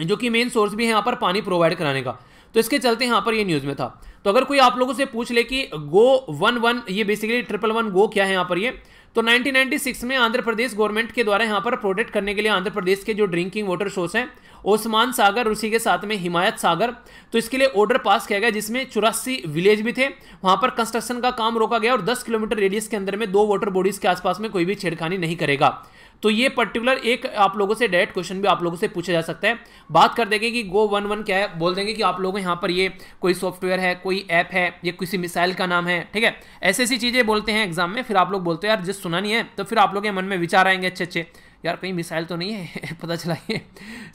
जो कि मेन सोर्स भी है यहाँ पर पानी प्रोवाइड कराने का तो इसके चलते यहाँ पर ये न्यूज़ में था तो अगर कोई आप लोगों से पूछ ले कि गो वन वन ये बेसिकली ट्रिपल वन गो क्या है यहाँ पर ये तो 1996 में आंध्र प्रदेश गवर्नमेंट के द्वारा यहाँ पर प्रोटेक्ट करने के लिए आंध्र प्रदेश के जो ड्रिंकिंग वाटर सोर्स हैं ओस्मान सागर उसी के साथ में हिमायत सागर तो इसके लिए ऑर्डर पास किया गया जिसमें चौरासी विलेज भी थे वहाँ पर कंस्ट्रक्शन का काम रोका गया और दस किलोमीटर रेडियस के अंदर में दो वाटर बॉडीज के आसपास में कोई भी छेड़खानी नहीं करेगा तो ये पर्टिकुलर एक आप लोगों से डायरेक्ट क्वेश्चन भी आप लोगों से पूछा जा सकता है बात कर देंगे कि गो वन वन क्या है बोल देंगे कि आप लोगों यहाँ पर ये कोई सॉफ्टवेयर है कोई ऐप है ये किसी मिसाइल का नाम है ठीक है ऐसी ऐसी चीज़ें बोलते हैं एग्जाम में फिर आप लोग बोलते हैं यार जिस सुना नहीं है तो फिर आप लोग के मन में विचार आएंगे अच्छे अच्छे यार कहीं मिसाइल तो नहीं है पता चला ये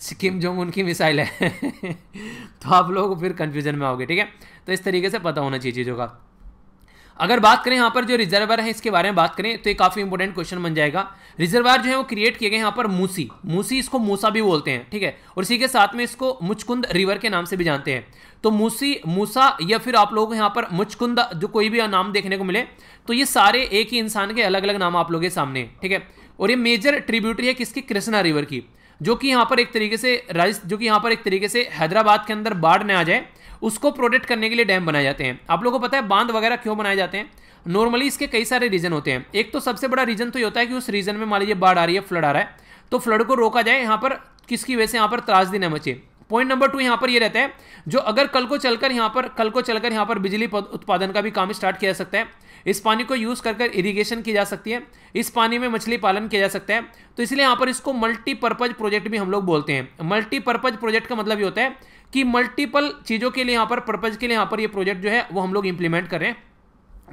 सिक्किम जो उनकी मिसाइल है तो आप लोग फिर कन्फ्यूजन में आओगे ठीक है तो इस तरीके से पता होना चाहिए चीज़ों का अगर बात करें यहाँ पर जो रिजर्वर है इसके बारे में बात करें तो ये काफ़ी इंपॉर्टेंट क्वेश्चन बन जाएगा रिजर्वर जो है वो क्रिएट किए गए यहाँ पर मूसी मूसी इसको मूसा भी बोलते हैं ठीक है और इसी के साथ में इसको मुचकुंद रिवर के नाम से भी जानते हैं तो मूसी मूसा या फिर आप लोगों को यहाँ पर मुचकुंद जो कोई भी नाम देखने को मिले तो ये सारे एक ही इंसान के अलग अलग नाम आप लोगों के सामने ठीक है और ये मेजर ट्रिब्यूटरी है किसकी कृष्णा रिवर की जो कि यहाँ पर एक तरीके से राजस्थ जो कि यहाँ पर एक तरीके से हैदराबाद के अंदर बाढ़ न आ जाए उसको प्रोटेक्ट करने के लिए डैम बनाए जाते हैं आप लोगों को पता है बांध वगैरह क्यों बनाए जाते हैं नॉर्मली इसके कई सारे रीजन होते हैं एक तो सबसे बड़ा रीजन तो ये होता है कि उस रीजन में मान लीजिए बाढ़ आ रही है फ्लड आ रहा है तो फ्लड को रोका जाए यहाँ पर किसकी वजह से यहाँ पर त्रासदी न मचे पॉइंट नंबर टू यहाँ पर ये यह रहता है जो अगर कल को चलकर यहाँ पर कल को चलकर यहाँ पर बिजली उत्पादन का भी काम स्टार्ट किया जा सकता है इस पानी को यूज़ कर इरिगेशन इरीगेशन की जा सकती है इस पानी में मछली पालन किया जा सकता है तो इसलिए यहाँ पर इसको मल्टीपर्पज़ प्रोजेक्ट भी हम लोग बोलते हैं मल्टीपर्पज़ प्रोजेक्ट का मतलब ये होता है कि मल्टीपल चीज़ों के लिए यहां पर पर्पज़ के लिए यहां पर ये प्रोजेक्ट जो है वो हम लोग इंप्लीमेंट कर रहे हैं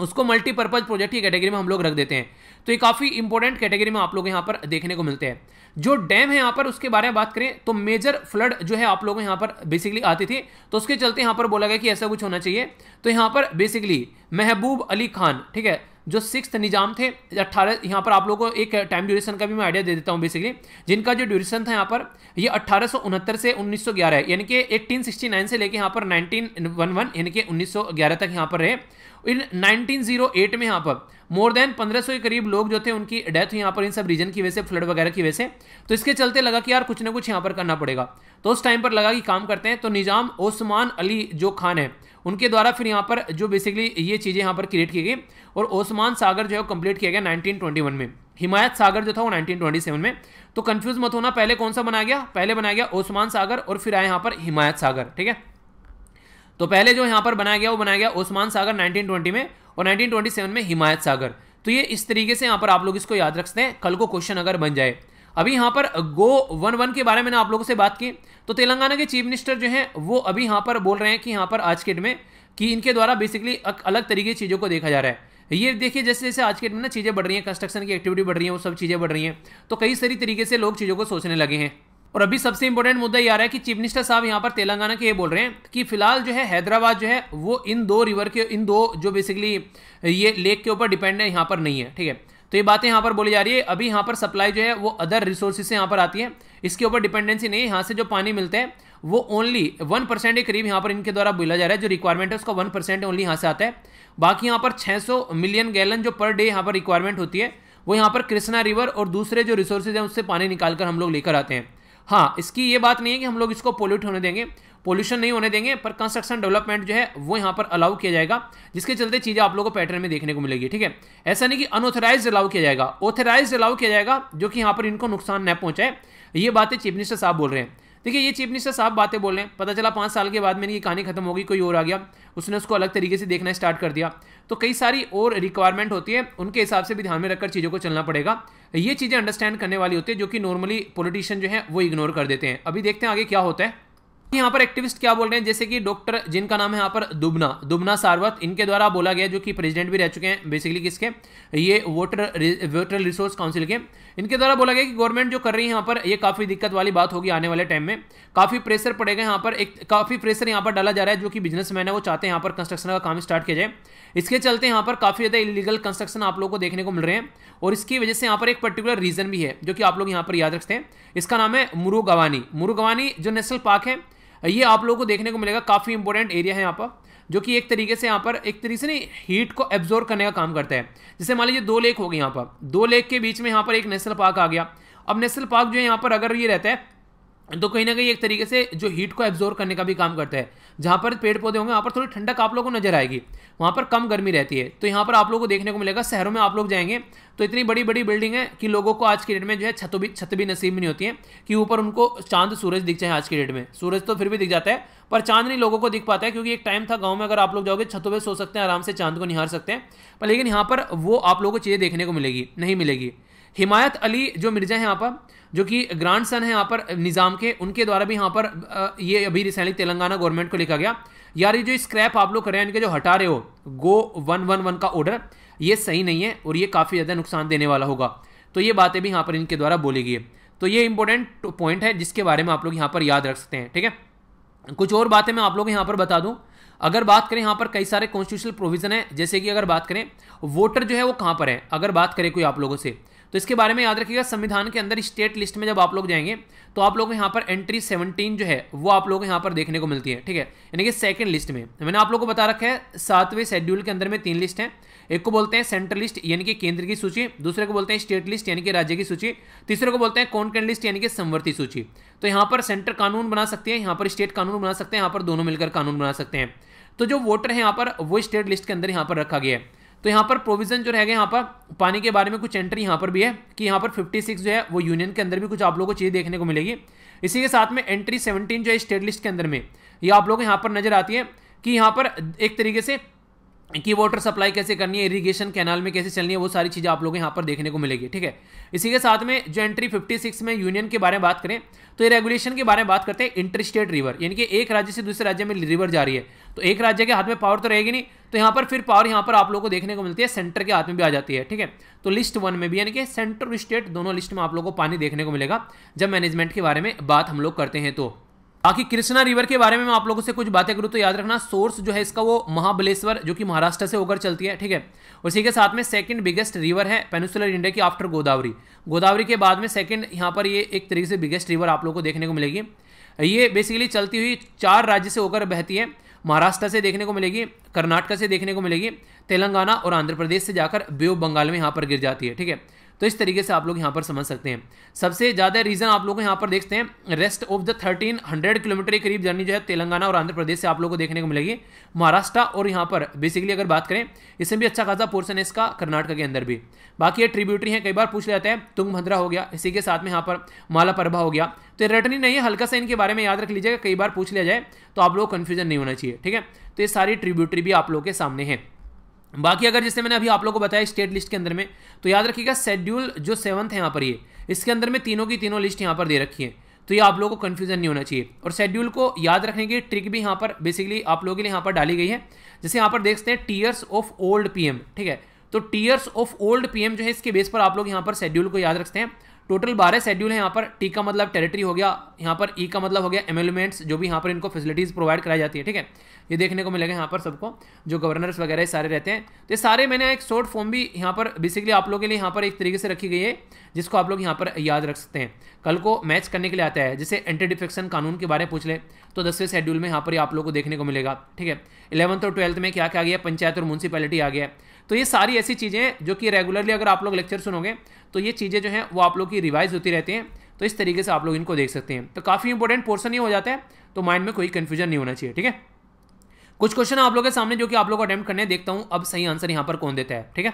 उसको मल्टीपर्पज़ प्रोजेक्ट की कैटेगरी में हम लोग रख देते हैं तो ये काफ़ी इंपॉर्टेंट कैटेगरी में आप लोग यहां पर देखने को मिलते हैं जो डैम है यहां पर उसके बारे में बात करें तो मेजर फ्लड जो है आप लोगों यहां पर बेसिकली आती थी तो उसके चलते यहां पर बोला गया कि ऐसा कुछ होना चाहिए तो यहां पर बेसिकली महबूब अली खान ठीक है जो सिक्स निज़ाम थे अट्ठारह यहाँ पर आप लोगों को एक टाइम ड्यूरेशन का भी मैं आइडिया दे देता हूँ बेसिकली जिनका जो ड्यूरेशन था यहाँ पर ये अट्ठारह से उन्नीस है यानी कि एट्टीन से लेकर यहाँ पर नाइनटीन यानी कि उन्नीस तक यहाँ पर रहे इन 1908 में यहाँ पर मोर देन 1500 के करीब लोग जो थे उनकी डेथ हुई यहाँ पर इन सब रीजन की वजह से फ्लड वगैरह की वजह से तो इसके चलते लगा कि यार कुछ ना कुछ यहाँ पर करना पड़ेगा तो उस टाइम पर लगा कि काम करते हैं तो निज़ाम ओस्मान अली जो खान है उनके द्वारा फिर यहाँ पर जो बेसिकली ये चीज़ें यहाँ पर क्रिएट की गई और ओस्मान सागर जो है कंप्लीट किया गया 1921 में हिमायत सागर जो था वो 1927 में तो कंफ्यूज मत होना पहले कौन सा बनाया गया पहले बनाया गया ओस्मान सागर और फिर आया यहाँ पर हिमायत सागर ठीक है तो पहले जो यहाँ पर बनाया गया वो बनाया गया ओस्मान सागर 1920 में और 1927 में हिमायत सागर तो ये इस तरीके से यहाँ पर आप लोग इसको याद रखते हैं कल को क्वेश्चन अगर बन जाए अभी यहाँ पर गो वन वन के बारे में ना आप लोगों से बात की तो तेलंगाना के चीफ मिनिस्टर जो हैं वो अभी यहाँ पर बोल रहे हैं कि यहाँ पर आज के डेट में कि इनके द्वारा बेसिकली अलग तरीके की चीज़ों को देखा जा रहा है ये देखिए जैसे जैसे आज के डेट में ना चीज़ें बढ़ रही हैं कंस्ट्रक्शन की एक्टिविटी बढ़ रही है वो सब चीज़ें बढ़ रही हैं तो कई सारी तरीके से लोग चीज़ों को सोचने लगे हैं और अभी सबसे इंपॉर्टेंट मुद्दा ये आ रहा है कि चीफ मिनिस्टर साहब यहाँ पर तेलंगाना के ये बोल रहे हैं कि फिलहाल जो है हैदराबाद जो है वो इन दो रिवर के इन दो जो बेसिकली ये लेक के ऊपर डिपेंड है यहाँ पर नहीं है ठीक है तो ये बातें यहाँ पर बोली जा रही है अभी यहाँ पर सप्लाई जो है वो अदर रिसोर्सेज से यहाँ पर आती है इसके ऊपर डिपेंडेंसी नहीं यहाँ से जो पानी मिलता है वो ओनली वन परसेंट के करीब यहाँ पर इनके द्वारा बोला जा रहा है जो रिक्वायरमेंट है उसका वन परसेंट ओनली यहाँ से आता है बाकी यहाँ पर 600 मिलियन गैलन जो पर डे यहाँ पर रिक्वायरमेंट होती है वो यहाँ पर कृष्णा रिवर और दूसरे जो रिसोर्सेज हैं उससे पानी निकाल कर हम लोग लेकर आते हैं हाँ इसकी ये बात नहीं है कि हम लोग इसको पोल्यूट होने देंगे पोल्यूशन नहीं होने देंगे पर कंस्ट्रक्शन डेवलपमेंट जो है वो यहाँ पर अलाउ किया जाएगा जिसके चलते चीज़ें आप लोगों को पैटर्न में देखने को मिलेगी ठीक है ऐसा नहीं कि अनऑथराइज अलाउ किया जाएगा ऑथराइज अलाउ किया जाएगा जो कि यहाँ पर इनको नुकसान न पहुंचाए ये बातें चीफ मिनिस्टर साहब बोल रहे हैं देखिए ये चीफ मिनिस्टर साहब बातें बोल रहे हैं पता चला पाँच साल के बाद में ये कहानी खत्म होगी कोई और आ गया उसने उसको अलग तरीके से देखना स्टार्ट कर दिया तो कई सारी और रिक्वायरमेंट होती है उनके हिसाब से भी ध्यान में रखकर चीज़ों को चलना पड़ेगा ये चीज़ें अंडरस्टैंड करने वाली होती है जो कि नॉर्मली पॉलिटिशियन जो है वो इग्नोर कर देते हैं अभी देखते हैं आगे क्या होता है यहाँ पर एक्टिविस्ट क्या बोल रहे हैं जैसे कि डॉक्टर जिनका नाम है यहाँ पर दुबना दुबना सारवत इनके द्वारा बोला गया जो कि प्रेसिडेंट भी रह चुके हैं बेसिकली किसके ये वोटर वोटर रिसोर्स काउंसिल के इनके द्वारा बोला गया कि गवर्नमेंट जो कर रही है यहाँ पर ये काफ़ी दिक्कत वाली बात होगी आने वाले टाइम में काफ़ी प्रेशर पड़ेगा यहाँ पर एक काफ़ी प्रेशर यहाँ पर डाला जा रहा है जो कि बिजनेसमैन है वो चाहते हैं यहाँ पर कंस्ट्रक्शन का काम स्टार्ट किया जाए इसके चलते यहाँ पर काफ़ी ज़्यादा इलीगल कंस्ट्रक्शन आप लोग को देखने को मिल रहे हैं और इसकी वजह से यहाँ पर एक पर्टिकुलर रीज़न भी है जो कि आप लोग यहाँ पर याद रखते हैं इसका नाम है मुरुगवानी मुरुगवानी जो नेशनल पार्क है ये आप लोगों को देखने को मिलेगा काफ़ी इंपॉर्टेंट एरिया है यहाँ पर जो कि एक तरीके से यहाँ पर एक तरीके से नहीं हीट को एब्जॉर्व करने का काम करता है जैसे मान लीजिए दो लेक हो गए यहाँ पर दो लेक के बीच में यहाँ पर एक नेशनल पार्क आ गया अब नेशनल पार्क जो है यहाँ पर अगर ये रहता है तो कहीं ना कहीं एक तरीके से जो हीट को एब्जॉर्व करने का भी काम करता है जहाँ पर पेड़ पौधे होंगे वहाँ पर थोड़ी ठंडक आप लोगों को नजर आएगी वहाँ पर कम गर्मी रहती है तो यहाँ पर आप लोगों को देखने को मिलेगा शहरों में आप लोग जाएंगे तो इतनी बड़ी बड़ी बिल्डिंग है कि लोगों को आज की डेट में जो है छत भी छत भी नसीब नहीं होती है कि ऊपर उनको चांद सूरज दिख जाए आज की डेट में सूरज तो फिर भी दिख जाता है पर चांद नहीं लोगों को दिख पाता है क्योंकि एक टाइम था गाँव में अगर आप लोग जाओगे छतों पर सो सकते हैं आराम से चांद को निहार सकते हैं पर लेकिन यहाँ पर वो आप लोगों को चीज़ें देखने को मिलेगी नहीं मिलेगी हिमायत अली जो मिर्जा है यहाँ पर जो कि ग्रांड सन है यहाँ पर निज़ाम के उनके द्वारा भी यहाँ पर ये अभी रिसेंटली तेलंगाना गवर्नमेंट को लिखा गया यार ये जो स्क्रैप आप लोग कर रहे हैं इनके जो हटा रहे हो गो वन वन वन का ऑर्डर ये सही नहीं है और ये काफ़ी ज़्यादा नुकसान देने वाला होगा तो ये बातें भी यहाँ पर इनके द्वारा बोली गई है तो ये इंपॉर्टेंट पॉइंट है जिसके बारे में आप लोग यहाँ पर याद रख सकते हैं ठीक है कुछ और बातें मैं आप लोग यहाँ पर बता दूँ अगर बात करें यहाँ पर कई सारे कॉन्स्टिट्यूशनल प्रोविजन है जैसे कि अगर बात करें वोटर जो है वो कहाँ पर है अगर बात करें कोई आप लोगों से तो इसके बारे में याद रखिएगा संविधान के अंदर स्टेट लिस्ट में जब आप लोग जाएंगे तो आप लोग यहाँ पर एंट्री सेवनटीन जो है वो आप लोग यहाँ पर देखने को मिलती है ठीक है यानी कि सेकेंड लिस्ट में तो मैंने आप लोग को बता रखा है सातवें शेड्यूल के अंदर में तीन लिस्ट हैं एक को बोलते हैं सेंट्रल लिस्ट यानी कि केंद्र की सूची दूसरे को बोलते हैं स्टेट लिस्ट यानी कि राज्य की सूची तीसरे को बोलते हैं कॉन्केंट लिस्ट यानी कि संवर्ती सूची तो यहाँ पर सेंटर कानून बना सकती है यहाँ पर स्टेट कानून बना सकते हैं यहाँ पर दोनों मिलकर कानून बना सकते हैं तो जो वोटर है यहाँ पर वो स्टेट लिस्ट के अंदर यहाँ पर रखा गया है तो यहाँ पर प्रोविजन जो रहेगा यहाँ पर पानी के बारे में कुछ एंट्री यहाँ पर भी है कि यहाँ पर 56 जो है वो यूनियन के अंदर भी कुछ आप लोगों को चीज देखने को मिलेगी इसी के साथ में एंट्री 17 जो है स्टेट लिस्ट के अंदर में ये आप लोगों को यहाँ पर नजर आती है कि यहाँ पर एक तरीके से कि वाटर सप्लाई कैसे करनी है इरिगेशन कैनाल में कैसे चलनी है वो सारी चीज़ें आप लोग यहाँ पर देखने को मिलेगी ठीक है इसी के साथ में जो एंट्री 56 में यूनियन के बारे में बात करें तो ये रेगुलेशन के बारे में बात करते हैं इंटर स्टेट रिवर यानी कि एक राज्य से दूसरे राज्य में रिवर जा रही है तो एक राज्य के हाथ में पावर तो रहेगी नहीं तो यहाँ पर फिर पावर यहाँ पर आप लोग को देखने को मिलती है सेंटर के हाथ में भी आ जाती है ठीक है तो लिस्ट वन में भी यानी कि सेंटर स्टेट दोनों लिस्ट में आप लोग को पानी देखने को मिलेगा जब मैनेजमेंट के बारे में बात हम लोग करते हैं तो बाकी कृष्णा रिवर के बारे में मैं आप लोगों से कुछ बातें करूँ तो याद रखना सोर्स जो है इसका वो महाबलेश्वर जो कि महाराष्ट्र से होकर चलती है ठीक है उसी के साथ में सेकंड बिगेस्ट रिवर है पेनिसुलर इंडिया की आफ्टर गोदावरी गोदावरी के बाद में सेकंड यहाँ पर ये एक तरीके से बिगेस्ट रिवर आप लोग को देखने को मिलेगी ये बेसिकली चलती हुई चार राज्य से होकर बहती है महाराष्ट्र से देखने को मिलेगी कर्नाटका से देखने को मिलेगी तेलंगाना और आंध्र प्रदेश से जाकर बेव बंगाल में यहाँ पर गिर जाती है ठीक है तो इस तरीके से आप लोग यहाँ पर समझ सकते हैं सबसे ज़्यादा रीज़न आप लोग यहाँ पर देखते हैं rest of the thirteen hundred kilometre के करीब जर्नी जो है तेलंगाना और आंध्र प्रदेश से आप लोग को देखने को मिलेगी महाराष्ट्र और यहाँ पर बेसिकली अगर बात करें इसमें भी अच्छा खासा पोर्सन है इसका कर्नाटक के अंदर भी बाकी ये ट्रिब्यूटरी है कई बार पूछ जाता है तुंग हो गया इसी के साथ में यहाँ पर माला हो गया तो रटनी नहीं है हल्का सा इनके बारे में याद रख लीजिएगा कई बार पूछ लिया जाए तो आप लोग कन्फ्यूजन नहीं होना चाहिए ठीक है तो ये सारी ट्रिब्यूटरी भी आप लोग के सामने है बाकी अगर जैसे मैंने अभी आप लोगों को बताया स्टेट लिस्ट के अंदर में तो याद रखिएगा शेड्यूल जो सेवंथ है यहाँ पर ये इसके अंदर में तीनों की तीनों लिस्ट यहाँ पर दे रखी है तो ये आप लोगों को कन्फ्यूजन नहीं होना चाहिए और शेड्यूल को याद रखने की ट्रिक भी यहाँ पर बेसिकली आप लोगों के लिए यहाँ पर डाली गई है जैसे यहाँ पर देखते हैं टीयर्स ऑफ ओल्ड पीएम ठीक है तो टीयर्स ऑफ ओल्ड पी जो है इसके बेस पर आप लोग यहाँ पर शेड्यूल को याद रखते हैं टोटल बारह शेड्यूल है यहाँ पर टी का मतलब टेरिटरी हो गया यहाँ पर ई e का मतलब हो गया एमेलमेंट्स जो भी यहाँ पर इनको फैसिलिटीज़ प्रोवाइड कराई जाती है ठीक है ये देखने को मिलेगा यहाँ पर सबको जो गवर्नर्स वगैरह सारे रहते हैं तो ये सारे मैंने एक शॉर्ट फॉर्म भी यहाँ पर बेसिकली आप लोगों के लिए यहाँ पर एक तरीके से रखी गई है जिसको आप लोग यहाँ पर याद रख सकते हैं कल को मैच करने के लिए आता है जैसे एंटी डिफेक्शन कानून के बारे में पूछ ले तो दसवें शेड्यूल में यहाँ पर आप लोग को देखने को मिलेगा ठीक है इलेवंथ और ट्वेल्थ में क्या क्या आ गया पंचायत और म्यूनसिपैलिटी आ गया तो ये सारी ऐसी चीज़ें जो कि रेगुलरली अगर आप लोग लेक्चर सुनोगे तो ये चीज़ें जो हैं वो आप लोग की रिवाइज होती रहती हैं तो इस तरीके से आप लोग इनको देख सकते हैं तो काफ़ी इंपॉर्टेंट पोर्सन ही हो जाता है तो माइंड में कोई कन्फ्यूजन नहीं होना चाहिए ठीक है कुछ क्वेश्चन आप लोग के सामने जो कि आप लोग अटैम्प्ट करने देखता हूँ अब सही आंसर यहाँ पर कौन देता है ठीक है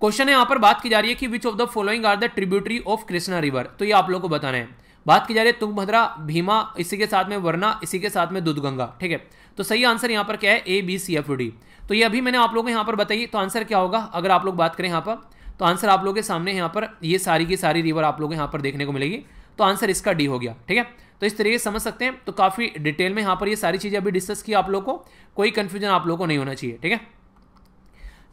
क्वेश्चन है यहाँ पर बात की जा रही है कि which of the following are the tributary of Krishna river तो ये आप लोग को बताना है बात की जा रही है तुंगभद्रा भीमा इसी के साथ में वरना इसी के साथ में दुधगंगा ठीक है तो सही आंसर यहाँ पर क्या है A B C F D तो ये अभी मैंने आप लोगों को यहाँ पर बताई तो आंसर क्या होगा अगर आप लोग बात करें यहाँ पर तो आंसर आप लोगों के सामने यहाँ पर ये सारी की सारी रिवर आप लोगों को यहाँ पर देखने को मिलेगी तो आंसर इसका डी हो गया ठीक है तो इस तरीके से समझ सकते हैं तो काफ़ी डिटेल में यहाँ पर ये सारी चीज़ें अभी डिस्कस की आप लोग को कोई कन्फ्यूजन आप लोग को नहीं होना चाहिए ठीक है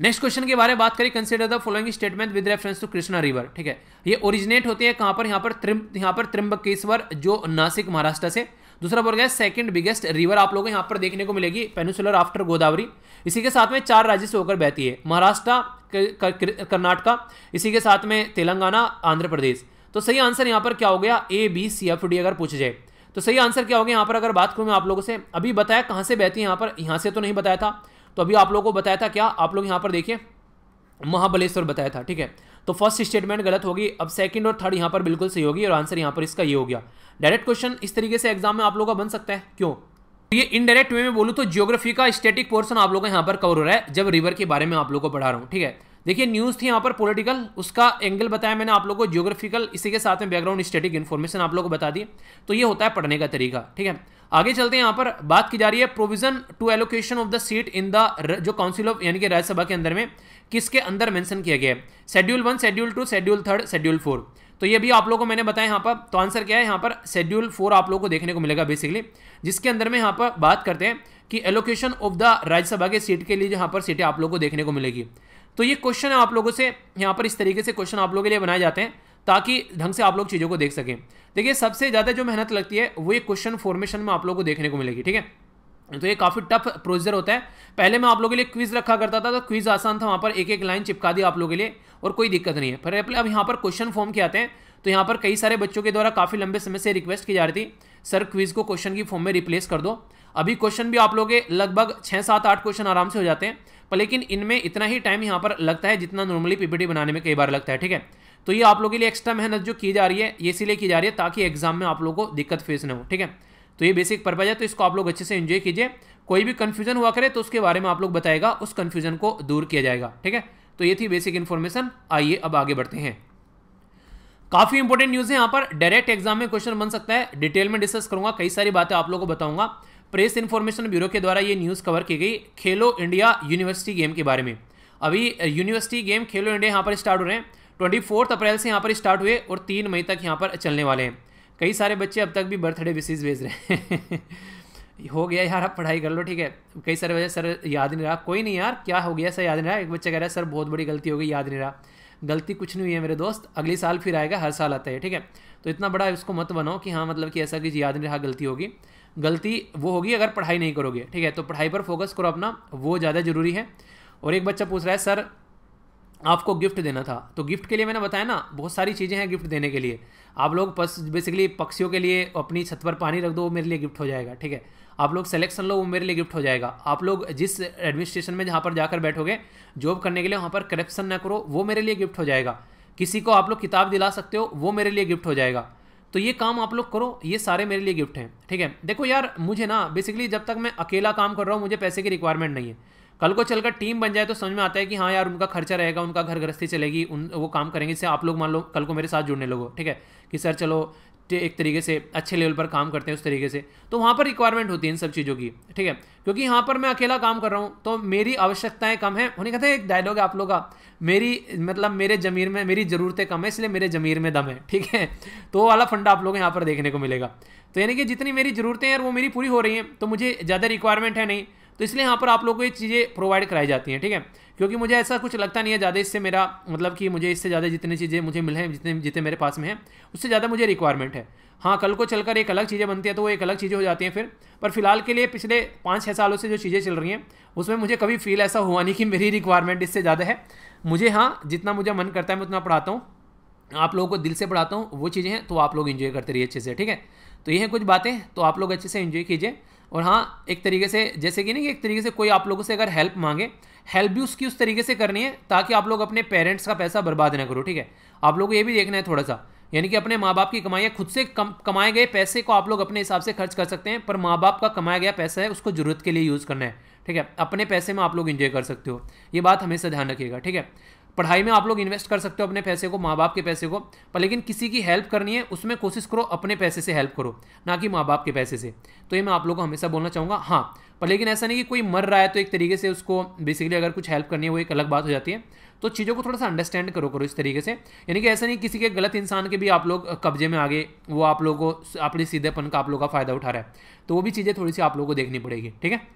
नेक्स्ट क्वेश्चन के बारे में बात करें consider the following statement with reference to Krishna river ठीक है ये ओरिजिनेट होते हैं कहां पर यहां पर त्रिम यहां पर त्रिम्बकेश्वर जो नासिक महाराष्ट्र से दूसरा बोल गया सेकंड बिगेस्ट रिवर आप लोगों को यहां पर देखने को मिलेगी पेनुसुलर आफ्टर गोदावरी इसी के साथ में चार राज्य से होकर बहती है महाराष्ट्र कर्नाटका इसी के साथ में तेलंगाना आंध्र प्रदेश तो सही आंसर यहाँ पर क्या हो गया A B C F D अगर पूछ जाए तो सही आंसर क्या हो गया यहाँ पर अगर बात करूँ मैं आप लोगों से अभी बताया कहाँ से बहती है यहाँ पर यहाँ से तो नहीं बताया था तो अभी आप लोगों को बताया था क्या आप लोग यहाँ पर देखिए महाबलेश्वर बताया था ठीक है तो फर्स्ट स्टेटमेंट गलत होगी अब सेकंड और थर्ड यहाँ पर बिल्कुल सही होगी और आंसर यहाँ पर इसका ये हो गया डायरेक्ट क्वेश्चन इस तरीके से एग्जाम में आप लोगों का बन सकता है क्यों ये इनडायरेक्ट वे में बोलूँ तो जियोग्राफी का स्टेटिक पोर्सन आप लोगों का यहाँ पर कवर हो रहा है जब रिवर के बारे में आप लोगों को पढ़ा रहा हूँ ठीक है देखिए न्यूज़ थी यहाँ पर पॉलिटिकल उसका एंगल बताया मैंने आप लोगों को जियोग्राफिकल इसी के साथ में बैकग्राउंड स्टैटिक इन्फॉर्मेशन आप लोगों को बता दी तो ये होता है पढ़ने का तरीका ठीक है आगे चलते हैं यहाँ पर बात की जा रही है provision to allocation of the seat in the जो काउंसिल ऑफ यानी कि राज्यसभा के अंदर में किसके अंदर मेंशन किया गया है schedule one schedule two schedule third schedule four तो ये भी आप लोगों को मैंने बताया यहाँ पर तो आंसर क्या है यहाँ पर शेड्यूल फोर आप लोगों को देखने को मिलेगा बेसिकली जिसके अंदर में यहाँ पर बात करते हैं कि एलोकेशन ऑफ द राज्यसभा के सीट के लिए यहाँ पर सीटें आप लोगों को देखने को मिलेगी तो ये क्वेश्चन है आप लोगों से यहाँ पर इस तरीके से क्वेश्चन आप लोगों के लिए बनाए जाते हैं ताकि ढंग से आप लोग चीज़ों को देख सकें देखिए सबसे ज़्यादा जो मेहनत लगती है वो ये क्वेश्चन फॉर्मेशन में आप लोग को देखने को मिलेगी ठीक है तो ये काफ़ी टफ प्रोसीजर होता है पहले मैं आप लोगों के लिए क्विज रखा करता था तो क्विज आसान था वहाँ पर एक एक लाइन चिपका दी आप लोगों के लिए और कोई दिक्कत नहीं है पर अब यहाँ पर क्वेश्चन फॉर्म के आते हैं तो यहाँ पर कई सारे बच्चों के द्वारा काफ़ी लंबे समय से रिक्वेस्ट की जा रही थी सर क्विज को क्वेश्चन की फॉर्म में रिप्लेस कर दो अभी क्वेश्चन भी आप लोग के लगभग छः सात आठ क्वेश्चन आराम से हो जाते हैं पर लेकिन इनमें इतना ही टाइम यहाँ पर लगता है जितना नॉर्मली पीपीटी बनाने में कई बार लगता है ठीक है तो ये आप लोगों के लिए एक्स्ट्रा मेहनत जो की जा रही है ये इसीलिए की जा रही है ताकि एग्जाम में आप लोगों को दिक्कत फेस ना हो ठीक है तो ये बेसिक पर्पज है तो इसको आप लोग अच्छे से एंजॉय कीजिए कोई भी कन्फ्यूजन हुआ करे तो उसके बारे में आप लोग बताएगा उस कन्फ्यूजन को दूर किया जाएगा ठीक है तो ये थी बेसिक इन्फॉर्मेशन आइए अब आगे बढ़ते हैं काफ़ी इंपॉर्टेंट न्यूज़ है यहाँ पर डायरेक्ट एग्जाम में क्वेश्चन बन सकता है डिटेल में डिस्कस करूंगा कई सारी बातें आप लोगों को बताऊंगा प्रेस इन्फॉर्मेशन ब्यूरो के द्वारा ये न्यूज़ कवर की गई खेलो इंडिया यूनिवर्सिटी गेम के बारे में अभी यूनिवर्सिटी गेम खेलो इंडिया यहाँ पर स्टार्ट हो रहे हैं ट्वेंटी फोर्थ अप्रैल से यहाँ पर स्टार्ट हुए और तीन मई तक यहाँ पर चलने वाले हैं कई सारे बच्चे अब तक भी बर्थडे विशेज भेज रहे हैं हो गया यार आप पढ़ाई कर लो ठीक है कई सारे वजह सर याद नहीं रहा कोई नहीं यार क्या हो गया सर याद नहीं रहा एक बच्चा कह रहा है सर बहुत बड़ी गलती हो गई याद नहीं रहा गलती कुछ नहीं हुई है मेरे दोस्त अगले साल फिर आएगा हर साल आता है ठीक है तो इतना बड़ा उसको मत बनाओ कि हाँ मतलब कि ऐसा कि याद नहीं रहा गलती होगी गलती वो होगी अगर पढ़ाई नहीं करोगे ठीक है तो पढ़ाई पर फोकस करो अपना वो ज़्यादा ज़रूरी है और एक बच्चा पूछ रहा है सर आपको गिफ्ट देना था तो गिफ्ट के लिए मैंने बताया ना बहुत सारी चीज़ें हैं गिफ्ट देने के लिए आप लोग बस बेसिकली पक्षियों के लिए अपनी छत पर पानी रख दो वो मेरे लिए गिफ्ट हो जाएगा ठीक है आप लोग सिलेक्शन लो वो मेरे लिए गिफ्ट हो जाएगा आप लोग जिस एडमिनिस्ट्रेशन में जहाँ पर जाकर बैठोगे जॉब करने के लिए वहाँ पर करप्शन ना करो वो मेरे लिए गिफ्ट हो जाएगा किसी को आप लोग किताब दिला सकते हो वो मेरे लिए गिफ्ट हो जाएगा तो ये काम आप लोग करो ये सारे मेरे लिए गिफ्ट हैं ठीक है देखो यार मुझे ना बेसिकली जब तक मैं अकेला काम कर रहा हूँ मुझे पैसे की रिक्वायरमेंट नहीं है कल को चलकर टीम बन जाए तो समझ में आता है कि हाँ यार उनका खर्चा रहेगा उनका घर गृहस्थी चलेगी उन वो काम करेंगे जिससे आप लोग मान लो कल को मेरे साथ जुड़ने लोगों ठीक है कि सर चलो एक तरीके से अच्छे लेवल पर काम करते हैं उस तरीके से तो वहाँ पर रिक्वायरमेंट होती है इन सब चीज़ों की ठीक है क्योंकि यहाँ पर मैं अकेला काम कर रहा हूँ तो मेरी आवश्यकताएं कम है उन्हें कहते हैं एक डायलॉग है आप लोग का मेरी मतलब मेरे जमीर में मेरी ज़रूरतें कम है इसलिए मेरे जमीर में दम है ठीक है तो वो वाला फंडा आप लोग यहाँ पर देखने को मिलेगा तो यानी कि जितनी मेरी ज़रूरतें हैं वो मेरी पूरी हो रही हैं तो मुझे ज़्यादा रिक्वायरमेंट है नहीं तो इसलिए यहाँ पर आप लोग को ये चीज़ें प्रोवाइड कराई जाती हैं ठीक है क्योंकि मुझे ऐसा कुछ लगता नहीं है ज़्यादा इससे मेरा मतलब कि मुझे इससे ज़्यादा जितनी चीज़ें मुझे मिले हैं जितने जितने मेरे पास में हैं उससे ज़्यादा मुझे रिक्वायरमेंट है हाँ कल को चलकर एक अलग चीज़ें बनती है तो वो एक अलग चीज़ें हो जाती हैं फिर पर फिलहाल के लिए पिछले पाँच छः सालों से जो चीज़ें चल रही हैं उसमें मुझे कभी फील ऐसा हुआ नहीं कि मेरी रिक्वायरमेंट इससे ज़्यादा है मुझे हाँ जितना मुझे मन करता है मैं उतना पढ़ाता हूँ आप लोगों को दिल से पढ़ाता हूँ वो चीज़ें हैं तो आप लोग इन्जॉय करते रहिए अच्छे से ठीक है तो ये हैं कुछ बातें तो आप लोग अच्छे से इन्जॉय कीजिए और हाँ एक तरीके से जैसे कि नहीं एक तरीके से कोई आप लोगों से अगर हेल्प मांगे हेल्प भी उसकी उस तरीके से करनी है ताकि आप लोग अपने पेरेंट्स का पैसा बर्बाद ना करो ठीक है आप लोगों को ये भी देखना है थोड़ा सा यानी कि अपने माँ बाप की कमाई खुद से कम कमाए गए पैसे को आप लोग अपने हिसाब से खर्च कर सकते हैं पर माँ बाप का कमाया गया पैसा है उसको जरूरत के लिए यूज़ करना है ठीक है अपने पैसे में आप लोग इंजॉय कर सकते हो ये बात हमेशा ध्यान रखिएगा ठीक है पढ़ाई में आप लोग इन्वेस्ट कर सकते हो अपने पैसे को माँ बाप के पैसे को पर लेकिन किसी की हेल्प करनी है उसमें कोशिश करो अपने पैसे से हेल्प करो ना कि माँ बाप के पैसे से तो ये मैं आप लोग को हमेशा बोलना चाहूँगा हाँ पर लेकिन ऐसा नहीं कि कोई मर रहा है तो एक तरीके से उसको बेसिकली अगर कुछ हेल्प करनी है वो एक अलग बात हो जाती है तो चीज़ों को थोड़ा सा अंडरस्टैंड करो करो इस तरीके से यानी कि ऐसा नहीं किसी के गलत इंसान के भी आप लोग कब्जे में आ गए वो आप लोगों को अपने सीधेपन का आप लोगों का फ़ायदा उठा रहा है तो वो भी चीज़ें थोड़ी सी आप लोगों को देखनी पड़ेगी ठीक है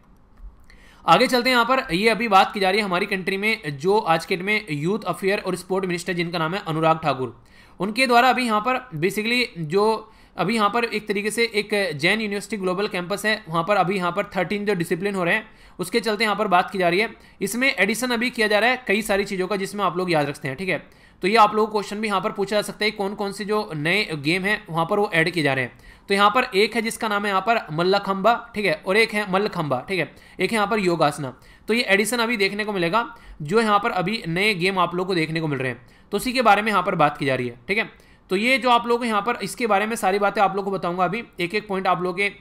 आगे चलते हैं यहाँ पर ये अभी बात की जा रही है हमारी कंट्री में जो आज के डेट में यूथ अफेयर और स्पोर्ट मिनिस्टर जिनका नाम है अनुराग ठाकुर उनके द्वारा अभी यहाँ पर बेसिकली जो अभी यहाँ पर एक तरीके से एक जैन यूनिवर्सिटी ग्लोबल कैंपस है वहाँ पर अभी यहाँ पर थर्टीन जो डिसिप्लिन हो रहे हैं उसके चलते यहाँ पर बात की जा रही है इसमें एडिशन अभी किया जा रहा है कई सारी चीज़ों का जिसमें आप लोग याद रखते हैं ठीक है तो ये आप को क्वेश्चन भी यहाँ पर पूछा जा सकता है कौन कौन से जो नए गेम हैं वहाँ पर वो ऐड किए जा रहे हैं तो यहाँ पर एक है जिसका नाम है यहाँ पर मल्लखंबा ठीक है और एक है मल्लखंबा ठीक है एक है यहाँ पर योगासना तो ये एडिशन अभी देखने को मिलेगा जो यहाँ पर अभी नए गेम आप लोग को देखने को मिल रहे हैं तो उसी के बारे में यहाँ पर बात की जा रही है ठीक है तो ये जो आप लोग यहाँ पर इसके बारे में सारी बातें आप लोग को बताऊंगा अभी एक एक पॉइंट आप लोग के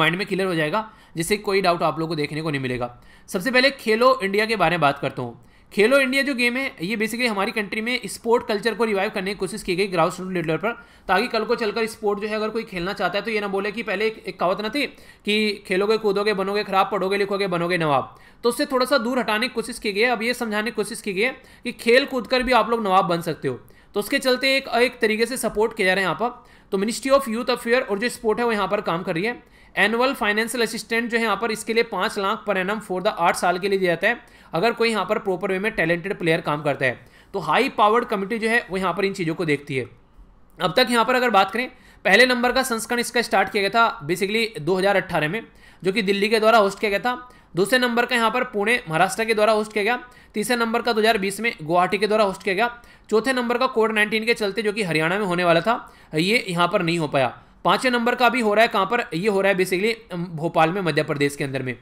माइंड में क्लियर हो जाएगा जिससे कोई डाउट आप लोग को देखने को नहीं मिलेगा सबसे पहले खेलो इंडिया के बारे में बात करता हूँ खेलो इंडिया जो गेम है ये बेसिकली हमारी कंट्री में स्पोर्ट कल्चर को रिवाइव करने की कोशिश की गई ग्राउंड रूट लेवल पर ताकि कल को चलकर स्पोर्ट जो है अगर कोई खेलना चाहता है तो ये ना बोले कि पहले एक, एक कहावत ना थी कि खेलोगे कूदोगे बनोगे खराब पढ़ोगे लिखोगे बनोगे नवाब तो उससे थोड़ा सा दूर हटाने की कोशिश की गई है अब ये समझाने की कोशिश की गई है कि खेल कूद कर भी आप लोग नवाब बन सकते हो तो उसके चलते एक एक तरीके से सपोर्ट किया जा रहा है यहाँ पर तो मिनिस्ट्री ऑफ यूथ अफेयर और जो स्पोर्ट है वो यहाँ पर काम कर रही है एनुअल फाइनेंशियल असिस्टेंट जो है यहाँ पर इसके लिए पाँच लाख पर एन फॉर द आठ साल के लिए दिया जाता है अगर कोई यहाँ पर प्रॉपर वे में टैलेंटेड प्लेयर काम करता है तो हाई पावर्ड कमिटी जो है वो यहाँ पर इन चीज़ों को देखती है अब तक यहाँ पर अगर बात करें पहले नंबर का संस्करण इसका स्टार्ट किया गया था बेसिकली 2018 में जो कि दिल्ली के द्वारा होस्ट किया गया था दूसरे नंबर का यहाँ पर पुणे महाराष्ट्र के द्वारा होस्ट किया गया तीसरे नंबर का 2020 में गुवाहाटी के द्वारा होस्ट किया गया चौथे नंबर का कोविड नाइन्टीन के चलते जो कि हरियाणा में होने वाला था ये यहाँ पर नहीं हो पाया पाँचवें नंबर का भी हो रहा है कहाँ पर ये हो रहा है बेसिकली भोपाल में मध्य प्रदेश के अंदर में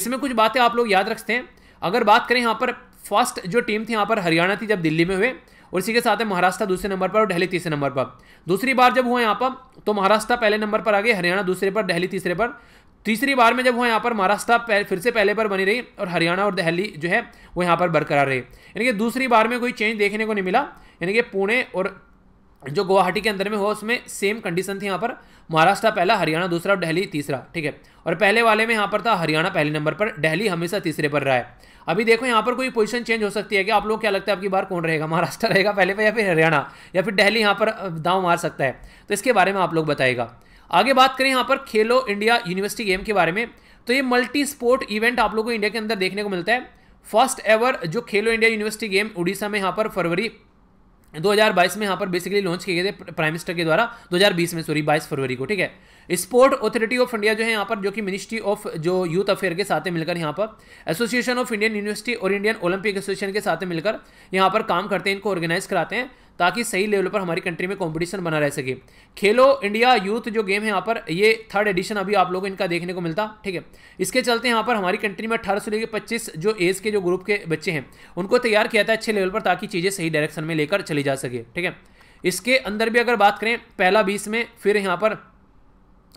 इसमें कुछ बातें आप लोग याद रखते हैं अगर बात करें यहाँ पर फर्स्ट जो टीम थी यहाँ पर हरियाणा थी जब दिल्ली में हुए और इसी के साथ है महाराष्ट्र दूसरे नंबर पर और दिल्ली तीसरे नंबर पर दूसरी बार जब हुआ यहाँ पर तो महाराष्ट्र पहले नंबर पर आ गए हरियाणा दूसरे पर दिल्ली तीसरे पर तीसरी बार में जब वो यहाँ पर महाराष्ट्र फिर से पहले पर बनी रही और हरियाणा और दिल्ली जो है वो यहाँ पर बरकरार रही यानी कि दूसरी बार में कोई चेंज देखने को नहीं मिला यानी कि पुणे और जो गुवाहाटी के अंदर में हुआ उसमें सेम कंडीशन थी यहाँ पर महाराष्ट्र पहला हरियाणा दूसरा और दिल्ली तीसरा ठीक है और पहले वाले में यहाँ पर था हरियाणा पहले नंबर पर दिल्ली हमेशा तीसरे पर रहा है अभी देखो यहाँ पर कोई पोजीशन चेंज हो सकती है कि आप लोग क्या लगता है आपकी बार कौन रहेगा महाराष्ट्र रहेगा पहले पर या फिर हरियाणा या फिर दिल्ली यहाँ पर दाव मार सकता है तो इसके बारे में आप लोग बताएगा आगे बात करें यहाँ पर खेलो इंडिया यूनिवर्सिटी गेम के बारे में तो ये मल्टी स्पोर्ट इवेंट आप लोगों को इंडिया के अंदर देखने को मिलता है फर्स्ट एवर जो खेलो इंडिया यूनिवर्सिटी गेम उड़ीसा में यहाँ पर फरवरी 2022 में यहाँ पर बेसिकली लॉन्च किए गए थे प्राइम मिनिस्टर के द्वारा 2020 में सॉरी 22 फरवरी को ठीक है स्पोर्ट अथॉरिटी ऑफ इंडिया जो है यहाँ पर जो कि मिनिस्ट्री ऑफ जो यूथ अफेयर के साथ मिलकर यहाँ पर एसोसिएशन ऑफ इंडियन यूनिवर्सिटी और इंडियन ओलंपिक एसोसिएशन के साथ मिलकर यहाँ पर काम करते हैं इनको ऑर्गेनाइज कराते हैं ताकि सही लेवल पर हमारी कंट्री में कंपटीशन बना रह सके खेलो इंडिया यूथ जो गेम है यहाँ पर ये थर्ड एडिशन अभी आप लोगों को इनका देखने को मिलता ठीक है इसके चलते यहाँ पर हमारी कंट्री में अठारह से लेकर पच्चीस जो एज के जो ग्रुप के बच्चे हैं उनको तैयार किया था अच्छे लेवल पर ताकि चीज़ें सही डायरेक्शन में लेकर चली जा सके ठीक है इसके अंदर भी अगर बात करें पहला बीस में फिर यहाँ पर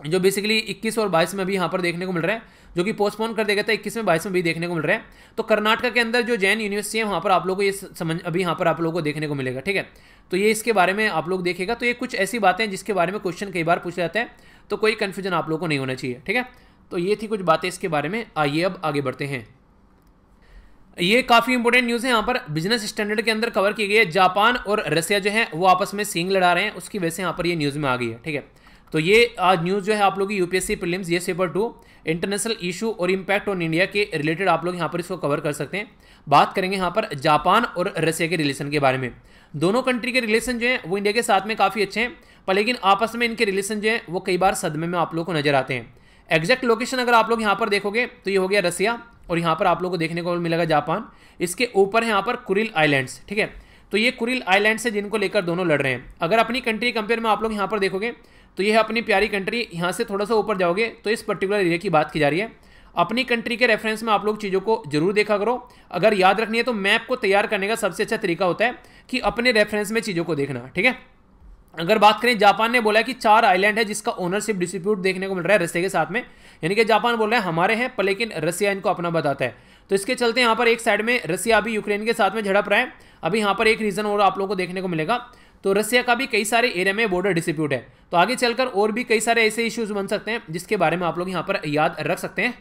जो बेसिकली 21 और 22 में भी यहाँ पर देखने को मिल रहा है जो कि पोस्टपोन कर देगा था 21 में 22 में भी देखने को मिल रहा है तो कर्नाटक के अंदर जो जैन यूनिवर्सिटी है वहाँ पर आप लोगों को ये समझ अभी यहाँ पर आप लोगों को देखने को मिलेगा ठीक है तो ये इसके बारे में आप लोग देखेगा तो ये कुछ ऐसी बातें हैं जिसके बारे में क्वेश्चन कई बार पूछा जाता है तो कोई कन्फ्यूजन आप लोग को नहीं होना चाहिए ठीक है तो ये थी कुछ बातें इसके बारे में आइए अब आगे बढ़ते हैं ये काफ़ी इंपॉर्टेंट न्यूज़ है यहाँ पर बिजनेस स्टैंडर्ड के अंदर कवर की गई है जापान और रसिया जो है वो आपस में सींग लड़ा रहे हैं उसकी वजह से यहाँ पर ये न्यूज़ में आ गई है ठीक है तो ये आज न्यूज़ जो है आप लोग की यूपीएससी प्रीलिम्स ये पेपर टू इंटरनेशनल इशू और इम्पैक्ट ऑन इंडिया के रिलेटेड आप लोग यहाँ पर इसको कवर कर सकते हैं बात करेंगे यहाँ पर जापान और रसिया के रिलेशन के बारे में दोनों कंट्री के रिलेशन जो हैं वो इंडिया के साथ में काफ़ी अच्छे हैं पर लेकिन आपस में इनके रिलेशन जो हैं वो कई बार सदमे में आप लोग को नजर आते हैं एग्जैक्ट लोकेशन अगर आप लोग यहाँ पर देखोगे तो ये हो गया रसिया और यहाँ पर आप लोग को देखने को मिलेगा जापान इसके ऊपर है यहाँ पर कुरिल आइलैंड्स ठीक है तो ये कुरिल आइलैंड्स है जिनको लेकर दोनों लड़ रहे हैं अगर अपनी कंट्री कंपेयर में आप लोग यहाँ पर देखोगे तो ये है अपनी प्यारी कंट्री यहाँ से थोड़ा सा ऊपर जाओगे तो इस पर्टिकुलर एरिया की बात की जा रही है अपनी कंट्री के रेफरेंस में आप लोग चीज़ों को जरूर देखा करो अगर याद रखनी है तो मैप को तैयार करने का सबसे अच्छा तरीका होता है कि अपने रेफरेंस में चीज़ों को देखना ठीक है अगर बात करें जापान ने बोला कि चार आइलैंड है जिसका ओनरशिप डिस्प्यूट देखने को मिल रहा है रसिया के साथ में यानी कि जापान बोल रहे हैं हमारे हैं पर लेकिन रसिया इनको अपना बताता है तो इसके चलते यहाँ पर एक साइड में रसिया अभी यूक्रेन के साथ में झड़प रहा है अभी यहाँ पर एक रीज़न और आप लोगों को देखने को मिलेगा तो रसिया का भी कई सारे एरिया में बॉर्डर डिस्प्यूट है तो आगे चलकर और भी कई सारे ऐसे इश्यूज बन सकते हैं जिसके बारे में आप लोग यहाँ पर याद रख सकते हैं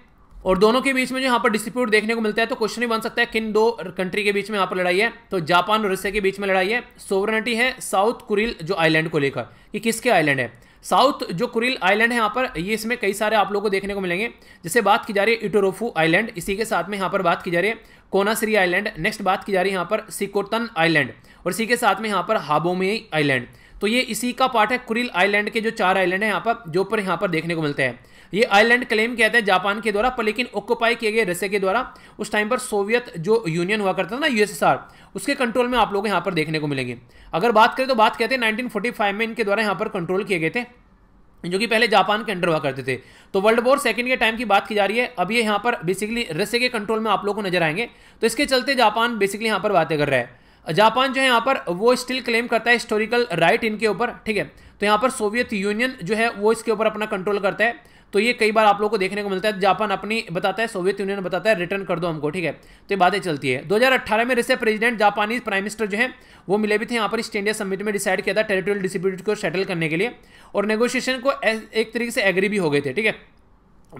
और दोनों के बीच में जो यहाँ पर डिस्प्यूट देखने को मिलता है तो क्वेश्चन ही बन सकता है किन दो कंट्री के बीच में यहाँ पर लड़ाई है तो जापान और रसिया के बीच में लड़ाई है सोवरनिटी है साउथ कुरिल जो आइलैंड को लेकर कि किसके आइलैंड है साउथ जो कुरिल आइलैंड है यहाँ पर ये इसमें कई सारे आप लोगों को देखने को मिलेंगे जैसे बात की जा रही है इटोरोफू आइलैंड इसी के साथ में यहाँ पर बात की जा रही है कोनासरी आइलैंड नेक्स्ट बात की जा रही है यहाँ पर सिकोतन आइलैंड और इसी के साथ में यहाँ पर हाबोमे आइलैंड तो ये इसी का पार्ट है कुरिल आइलैंड के जो चार आइलैंड है यहाँ पर जो पर यहाँ पर देखने को मिलते हैं ये आइलैंड क्लेम कहते हैं जापान के द्वारा पर लेकिन ऑक्यूपाई किए गए रशिया के द्वारा उस टाइम पर सोवियत जो यूनियन हुआ करता था ना यूएसएसआर उसके कंट्रोल में आप लोग यहाँ पर देखने को मिलेंगे अगर बात करें तो बात कहते हैं नाइनटीन में इनके द्वारा यहाँ पर कंट्रोल किए गए थे जो कि पहले जापान के अंडर हुआ करते थे तो वर्ल्ड वॉर सेकंड के टाइम की बात की जा रही है अब ये यहाँ पर बेसिकली रशिया के कंट्रोल में आप लोग को नजर आएंगे तो इसके चलते जापान बेसिकली यहाँ पर बातें कर रहा है जापान जो है यहाँ पर वो स्टिल क्लेम करता है हिस्टोरिकल राइट इनके ऊपर ठीक है तो यहाँ पर सोवियत यूनियन जो है वो इसके ऊपर अपना कंट्रोल करता है तो ये कई बार आप लोगों को देखने को मिलता है जापान अपनी बताता है सोवियत यूनियन बताता है रिटर्न कर दो हमको ठीक है तो ये बातें चलती है 2018 में रिसे प्रेसिडेंट जापानीज प्राइम मिनिस्टर जो है वो मिले भी थे यहाँ पर ईस्ट इंडिया समिट में डिसाइड किया था टेरिटोरियल डिस्ट्रीब्यूट को सेटल करने के लिए और नेगोशिएशन को एक तरीके से एग्री भी हो गए थे ठीक है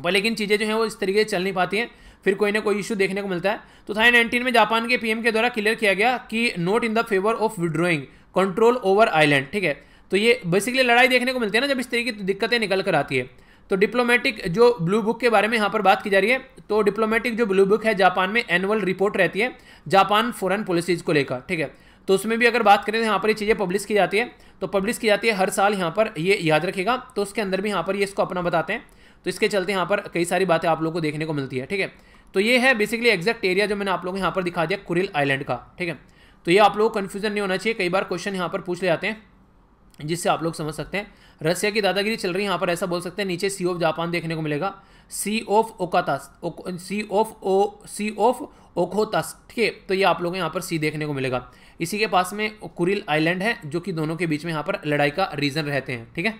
पर लेकिन चीज़ें जो हैं वो इस तरीके से चल नहीं पाती हैं फिर कोई ना कोई इशू देखने को मिलता है तो था नाइनटीन में जापान के पीएम के द्वारा क्लियर किया गया कि not in the favour of withdrawing control over island ठीक है तो ये बेसिकली लड़ाई देखने को मिलती है ना जब इस तरीके की दिक्कतें निकल कर आती है तो डिप्लोमेटिक जो ब्लू बुक के बारे में यहाँ पर बात की जा रही है तो डिप्लोमेटिक जो ब्लू बुक है जापान में एनुअल रिपोर्ट रहती है जापान फॉरन पॉलिसीज़ को लेकर ठीक है तो उसमें भी अगर बात करें तो यहाँ पर ये चीज़ें पब्लिश की जाती है तो पब्लिश की जाती है हर साल यहाँ पर ये याद रखेगा तो उसके अंदर भी यहाँ पर ये इसको अपना बताते हैं तो इसके चलते यहाँ पर कई सारी बातें आप लोग को देखने को मिलती है ठीक है तो ये है बेसिकली एग्जैक्ट एरिया जो मैंने आप लोग को यहाँ पर दिखा दिया कुरिल आइलैंड का ठीक है तो ये आप लोग को कन्फ्यूजन नहीं होना चाहिए कई बार क्वेश्चन यहाँ पर पूछ ले जाते हैं जिससे आप लोग समझ सकते हैं रसिया की दादागिरी चल रही है यहाँ पर ऐसा बोल सकते हैं नीचे सी ऑफ जापान देखने को मिलेगा sea of Okhotsk sea of O sea of Okhotsk ठीक है तो ये आप लोग यहाँ पर सी देखने को मिलेगा इसी के पास में कुरिल आइलैंड है जो कि दोनों के बीच में यहाँ पर लड़ाई का रीज़न रहते हैं ठीक है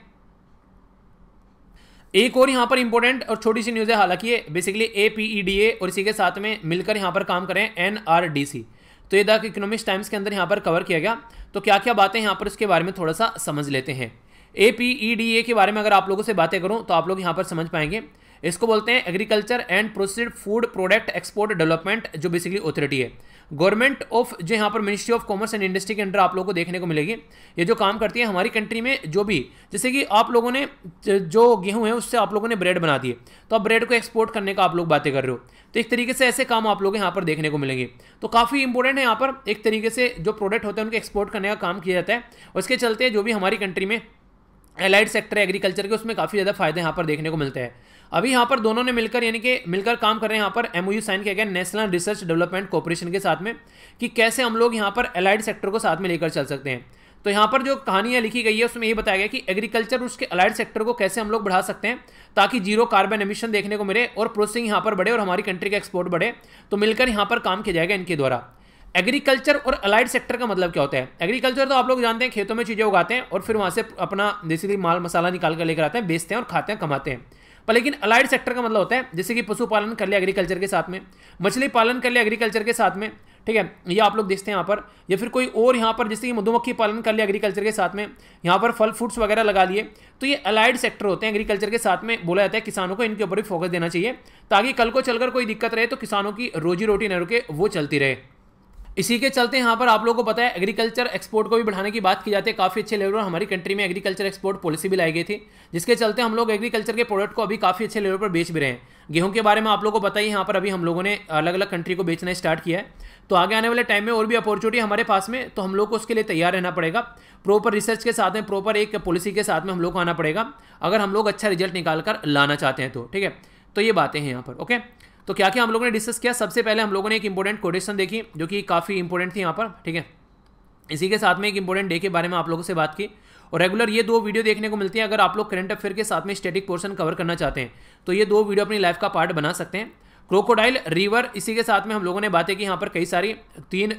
एक और यहाँ पर इंपॉर्टेंट और छोटी सी न्यूज़ है हालांकि ये basically A P E D A और इसी के साथ में मिलकर यहाँ पर काम करें एन आर डी सी तो ये द इकोनॉमिक्स टाइम्स के अंदर यहाँ पर कवर किया गया तो क्या क्या बातें यहाँ पर इसके बारे में थोड़ा सा समझ लेते हैं ए पी ई डी ए के बारे में अगर आप लोगों से बातें करूँ तो आप लोग यहाँ पर समझ पाएंगे इसको बोलते हैं agriculture and processed food product export development जो बेसिकली अथॉरिटी है गवर्नमेंट ऑफ जो यहाँ पर ministry of commerce and industry के अंडर आप लोगों को देखने को मिलेगी ये जो काम करती है हमारी कंट्री में जो भी जैसे कि आप लोगों ने जो गेहूँ है उससे आप लोगों ने ब्रेड बना दिए तो आप ब्रेड को एक्सपोर्ट करने का आप लोग बातें कर रहे हो तो एक तरीके से ऐसे काम आप लोग यहाँ पर देखने को मिलेंगे तो काफ़ी इंपॉर्टेंट है यहाँ पर एक तरीके से जो प्रोडक्ट होते हैं उनके एक्सपोर्ट करने का काम किया जाता है उसके चलते जो भी हमारी कंट्री में एलाइड सेक्टर एग्रीकल्चर के उसमें काफ़ी ज़्यादा फायदे यहाँ पर देखने को मिलते हैं अभी यहाँ पर दोनों ने मिलकर यानी कि मिलकर काम कर रहे हैं यहाँ पर एमओयू साइन किया गया नेशनल रिसर्च डेवलपमेंट कॉरपोरेशन के साथ में कि कैसे हम लोग यहाँ पर अलाइड सेक्टर को साथ में लेकर चल सकते हैं तो यहाँ पर जो कहानियाँ लिखी गई है उसमें ये बताया गया कि एग्रीकल्चर उसके अलाइड सेक्टर को कैसे हम लोग बढ़ा सकते हैं ताकि जीरो कार्बन एमिशन देखने को मिले और प्रोसेसिंग यहाँ पर बढ़े और हमारी कंट्री का एक्सपोर्ट बढ़े तो मिलकर यहाँ पर काम किया जाएगा इनके द्वारा एग्रीकल्चर और अलाइड सेक्टर का मतलब क्या होता है एग्रीकल्चर तो आप लोग जानते हैं खेतों में चीज़ें उगाते हैं और फिर वहाँ से अपना बेसिकली माल मसाला निकाल कर लेकर आते हैं बेचते हैं और खाते हैं कमाते हैं पर लेकिन अलाइड सेक्टर का मतलब होता है जैसे कि पशुपालन कर लिया एग्रीकल्चर के साथ में मछली पालन कर लिया एग्रीकल्चर के साथ में ठीक है ये आप लोग देखते हैं यहाँ पर या फिर कोई और यहाँ पर जैसे कि मधुमक्खी पालन कर लिया एग्रीकल्चर के साथ में यहाँ पर फल फ्रूट्स वगैरह लगा लिए तो ये अलाइड सेक्टर होते हैं एग्रीकल्चर के साथ में बोला जाता है किसानों को इनके ऊपर भी फोकस देना चाहिए ताकि कल को चलकर कोई दिक्कत रहे तो किसानों की रोजी रोटी न रुके वो चलती रहे इसी के चलते यहाँ पर आप लोगों को पता है एग्रीकल्चर एक्सपोर्ट को भी बढ़ाने की बात की जाती है काफ़ी अच्छे लेवल पर हमारी कंट्री में एग्रीकल्चर एक्सपोर्ट पॉलिसी भी लाई गई थी जिसके चलते हम लोग एग्रीकल्चर के प्रोडक्ट को अभी काफ़ी अच्छे लेवल पर बेच भी रहे हैं गेहूं के बारे में आप लोगों को पता ही यहाँ पर अभी हम लोगों ने अलग अलग कंट्री को बेचना स्टार्ट किया है तो आगे आने वाले टाइम में और भी अपॉर्चुनिटी हमारे पास में तो हम लोग को उसके लिए तैयार रहना पड़ेगा प्रॉपर रिसर्च के साथ में प्रॉपर एक पॉलिसी के साथ में हम लोग को आना पड़ेगा अगर हम लोग अच्छा रिजल्ट निकाल कर लाना चाहते हैं तो ठीक है तो ये बातें हैं यहाँ पर ओके तो क्या क्या हम लोगों ने डिस्कस किया सबसे पहले हम लोगों ने एक इंपॉर्टेंट कोटेशन देखी जो कि काफ़ी इंपॉर्टेंट थी यहाँ पर ठीक है इसी के साथ में एक इंपॉर्टेंट डे के बारे में आप लोगों से बात की और रेगुलर ये दो वीडियो देखने को मिलती है अगर आप लोग करंट अफेयर के साथ में स्टेटिक पोर्शन कवर करना चाहते हैं तो ये दो वीडियो अपनी लाइफ का पार्ट बना सकते हैं क्रोकोडाइल रिवर इसी के साथ में हम लोगों ने बातें की यहाँ पर कई सारी तीन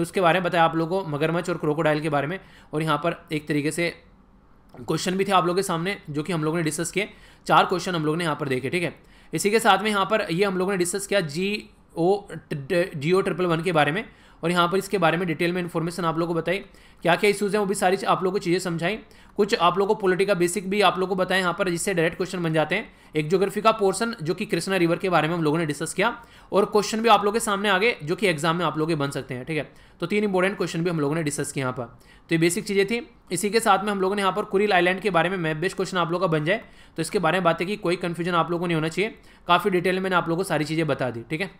उसके बारे में बताया आप लोगों को मगरमच्छ और क्रोकोडाइल के बारे में और यहाँ पर एक तरीके से क्वेश्चन भी थे आप लोगों के सामने जो कि हम लोगों ने डिस्कस किए चार क्वेश्चन हम लोगों ने यहाँ पर देखे ठीक है इसी के साथ में यहाँ पर ये हम लोगों ने डिस्कस किया जी ओ जियो ट्रिपल वन के बारे में और यहाँ पर इसके बारे में डिटेल में इन्फॉर्मेशन आप लोगों को बताई क्या क्या इशूज़ हैं वो भी सारी आप लोगों को चीज़ें समझाई कुछ आप लोगों को पोलिटी का बेसिक भी आप लोगों को बताएं यहाँ पर जिससे डायरेक्ट क्वेश्चन बन जाते हैं एक जोग्राफी का पोर्सन जो कि कृष्णा रिवर के बारे में हम लोगों ने डिस्कस किया और क्वेश्चन भी आप लोग के सामने आ गए जो कि एग्जाम में आप लोगों के बन सकते हैं ठीक है तो तीन इंपॉर्टेंट क्वेश्चन भी हम लोगों ने डिस्कस किया यहाँ पर तो ये बेसिक चीज़ें थी इसी के साथ में हम लोगों ने यहाँ पर कुरिल आइलैंड के बारे में मैप बेस्ट क्वेश्चन आप लोगों का बन जाए तो इसके बारे में बातें की कोई कन्फ्यूजन आप लोगों को नहीं होना चाहिए काफ़ी डिटेल मैंने आप लोगों को सारी चीज़ें बता दी ठीक है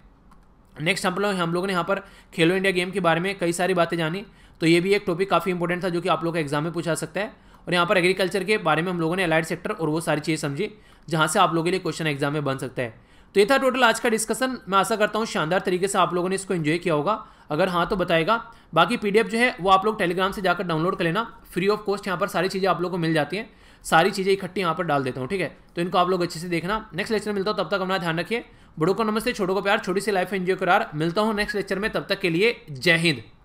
नेक्स्ट हम लोग हम लोगों ने यहाँ पर खेलो इंडिया गेम के बारे में कई सारी बातें जानी तो ये भी एक टॉपिक काफ़ी इंपॉर्टेंट था जो कि आप लोग का एग्जाम में पूछा सकता है और यहाँ पर एग्रीकल्चर के बारे में हम लोगों ने अलाइड सेक्टर और वो सारी चीज़ें समझी जहाँ से आप लोगों के लिए क्वेश्चन एग्जाम में बन सकता है तो ये था टोटल आज का डिस्कशन मैं आशा करता हूँ शानदार तरीके से आप लोगों ने इसको एंजॉय किया होगा अगर हाँ तो बताएगा बाकी पी जो है वो आप लोग टेलीग्राम से जाकर डाउनलोड कर लेना फ्री ऑफ कॉस्ट यहाँ पर सारी चीज़ें आप लोग को मिल जाती हैं सारी चीज़ें इकट्ठी यहाँ पर डाल देता हूँ ठीक है तो इनको आप लोग अच्छे से देखना नेक्स्ट लेक्चर मिलता हूँ तब तक अपना ध्यान रखिए बड़ों को नमस्ते छोटों को प्यार छोटी सी लाइफ एंजॉय करार मिलता हूँ नेक्स्ट लेक्चर में तब तक के लिए जय हिंद